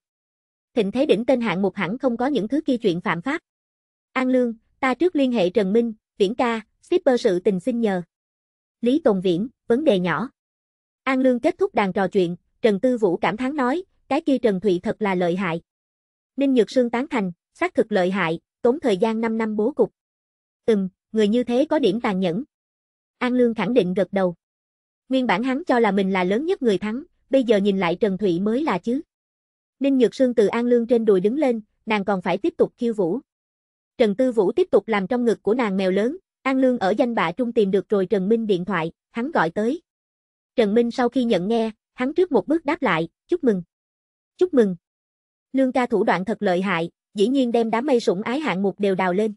Thịnh thế đỉnh tên hạng một hẳn không có những thứ kia chuyện phạm pháp. An Lương, ta trước liên hệ Trần Minh, Viễn ca, shipper sự tình xin nhờ. Lý Tồn Viễn, vấn đề nhỏ. An Lương kết thúc đàn trò chuyện, Trần Tư Vũ cảm thán nói, cái kia Trần Thụy thật là lợi hại. Ninh Nhược Sương tán thành, xác thực lợi hại, tốn thời gian 5 năm bố cục. Ừm, người như thế có điểm tàn nhẫn. An Lương khẳng định gật đầu. Nguyên bản hắn cho là mình là lớn nhất người thắng, bây giờ nhìn lại Trần Thụy mới là chứ. Ninh Nhược Sương từ An Lương trên đùi đứng lên, nàng còn phải tiếp tục khiêu vũ. Trần Tư Vũ tiếp tục làm trong ngực của nàng mèo lớn, An Lương ở danh bạ trung tìm được rồi Trần Minh điện thoại, hắn gọi tới. Trần Minh sau khi nhận nghe, Hắn trước một bước đáp lại, chúc mừng. Chúc mừng. Lương ca thủ đoạn thật lợi hại, dĩ nhiên đem đám mây sủng ái hạng mục đều đào lên.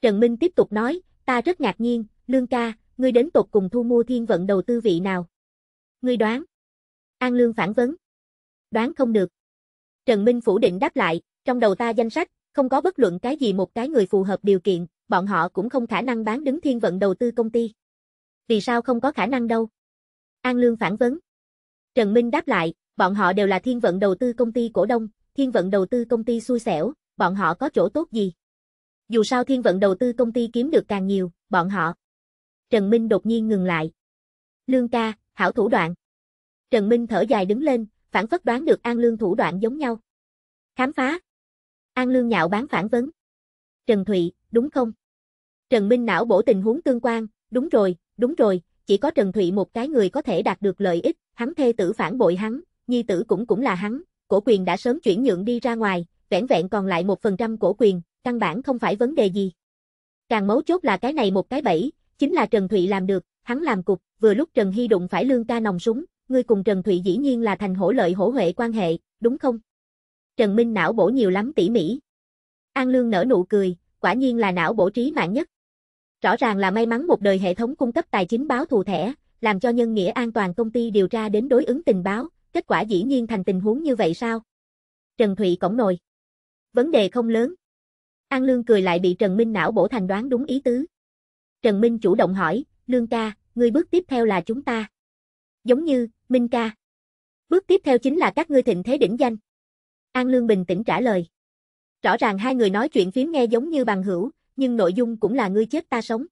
Trần Minh tiếp tục nói, ta rất ngạc nhiên, Lương ca, ngươi đến tột cùng thu mua thiên vận đầu tư vị nào? Ngươi đoán. An Lương phản vấn. Đoán không được. Trần Minh phủ định đáp lại, trong đầu ta danh sách, không có bất luận cái gì một cái người phù hợp điều kiện, bọn họ cũng không khả năng bán đứng thiên vận đầu tư công ty. Vì sao không có khả năng đâu? An Lương phản vấn. Trần Minh đáp lại, bọn họ đều là thiên vận đầu tư công ty cổ đông, thiên vận đầu tư công ty xui xẻo, bọn họ có chỗ tốt gì? Dù sao thiên vận đầu tư công ty kiếm được càng nhiều, bọn họ. Trần Minh đột nhiên ngừng lại. Lương ca, hảo thủ đoạn. Trần Minh thở dài đứng lên, phản phất đoán được An Lương thủ đoạn giống nhau. Khám phá. An Lương nhạo bán phản vấn. Trần Thụy, đúng không? Trần Minh não bổ tình huống tương quan, đúng rồi, đúng rồi, chỉ có Trần Thụy một cái người có thể đạt được lợi ích, hắn thê tử phản bội hắn, nhi tử cũng cũng là hắn, cổ quyền đã sớm chuyển nhượng đi ra ngoài, vẹn vẹn còn lại một phần trăm cổ quyền, căn bản không phải vấn đề gì. Càng mấu chốt là cái này một cái bẫy, chính là Trần Thụy làm được, hắn làm cục, vừa lúc Trần Hy đụng phải lương ca nòng súng, ngươi cùng Trần Thụy dĩ nhiên là thành hổ lợi hổ huệ quan hệ, đúng không? Trần Minh não bổ nhiều lắm tỉ mỉ. An Lương nở nụ cười, quả nhiên là não bổ trí mạng nhất, Rõ ràng là may mắn một đời hệ thống cung cấp tài chính báo thù thẻ, làm cho nhân nghĩa an toàn công ty điều tra đến đối ứng tình báo, kết quả dĩ nhiên thành tình huống như vậy sao? Trần Thụy cổng nồi. Vấn đề không lớn. An Lương cười lại bị Trần Minh não bổ thành đoán đúng ý tứ. Trần Minh chủ động hỏi, Lương ca, ngươi bước tiếp theo là chúng ta. Giống như, Minh ca. Bước tiếp theo chính là các ngươi thịnh thế đỉnh danh. An Lương bình tĩnh trả lời. Rõ ràng hai người nói chuyện phiếm nghe giống như bằng hữu, nhưng nội dung cũng là ngươi chết ta sống.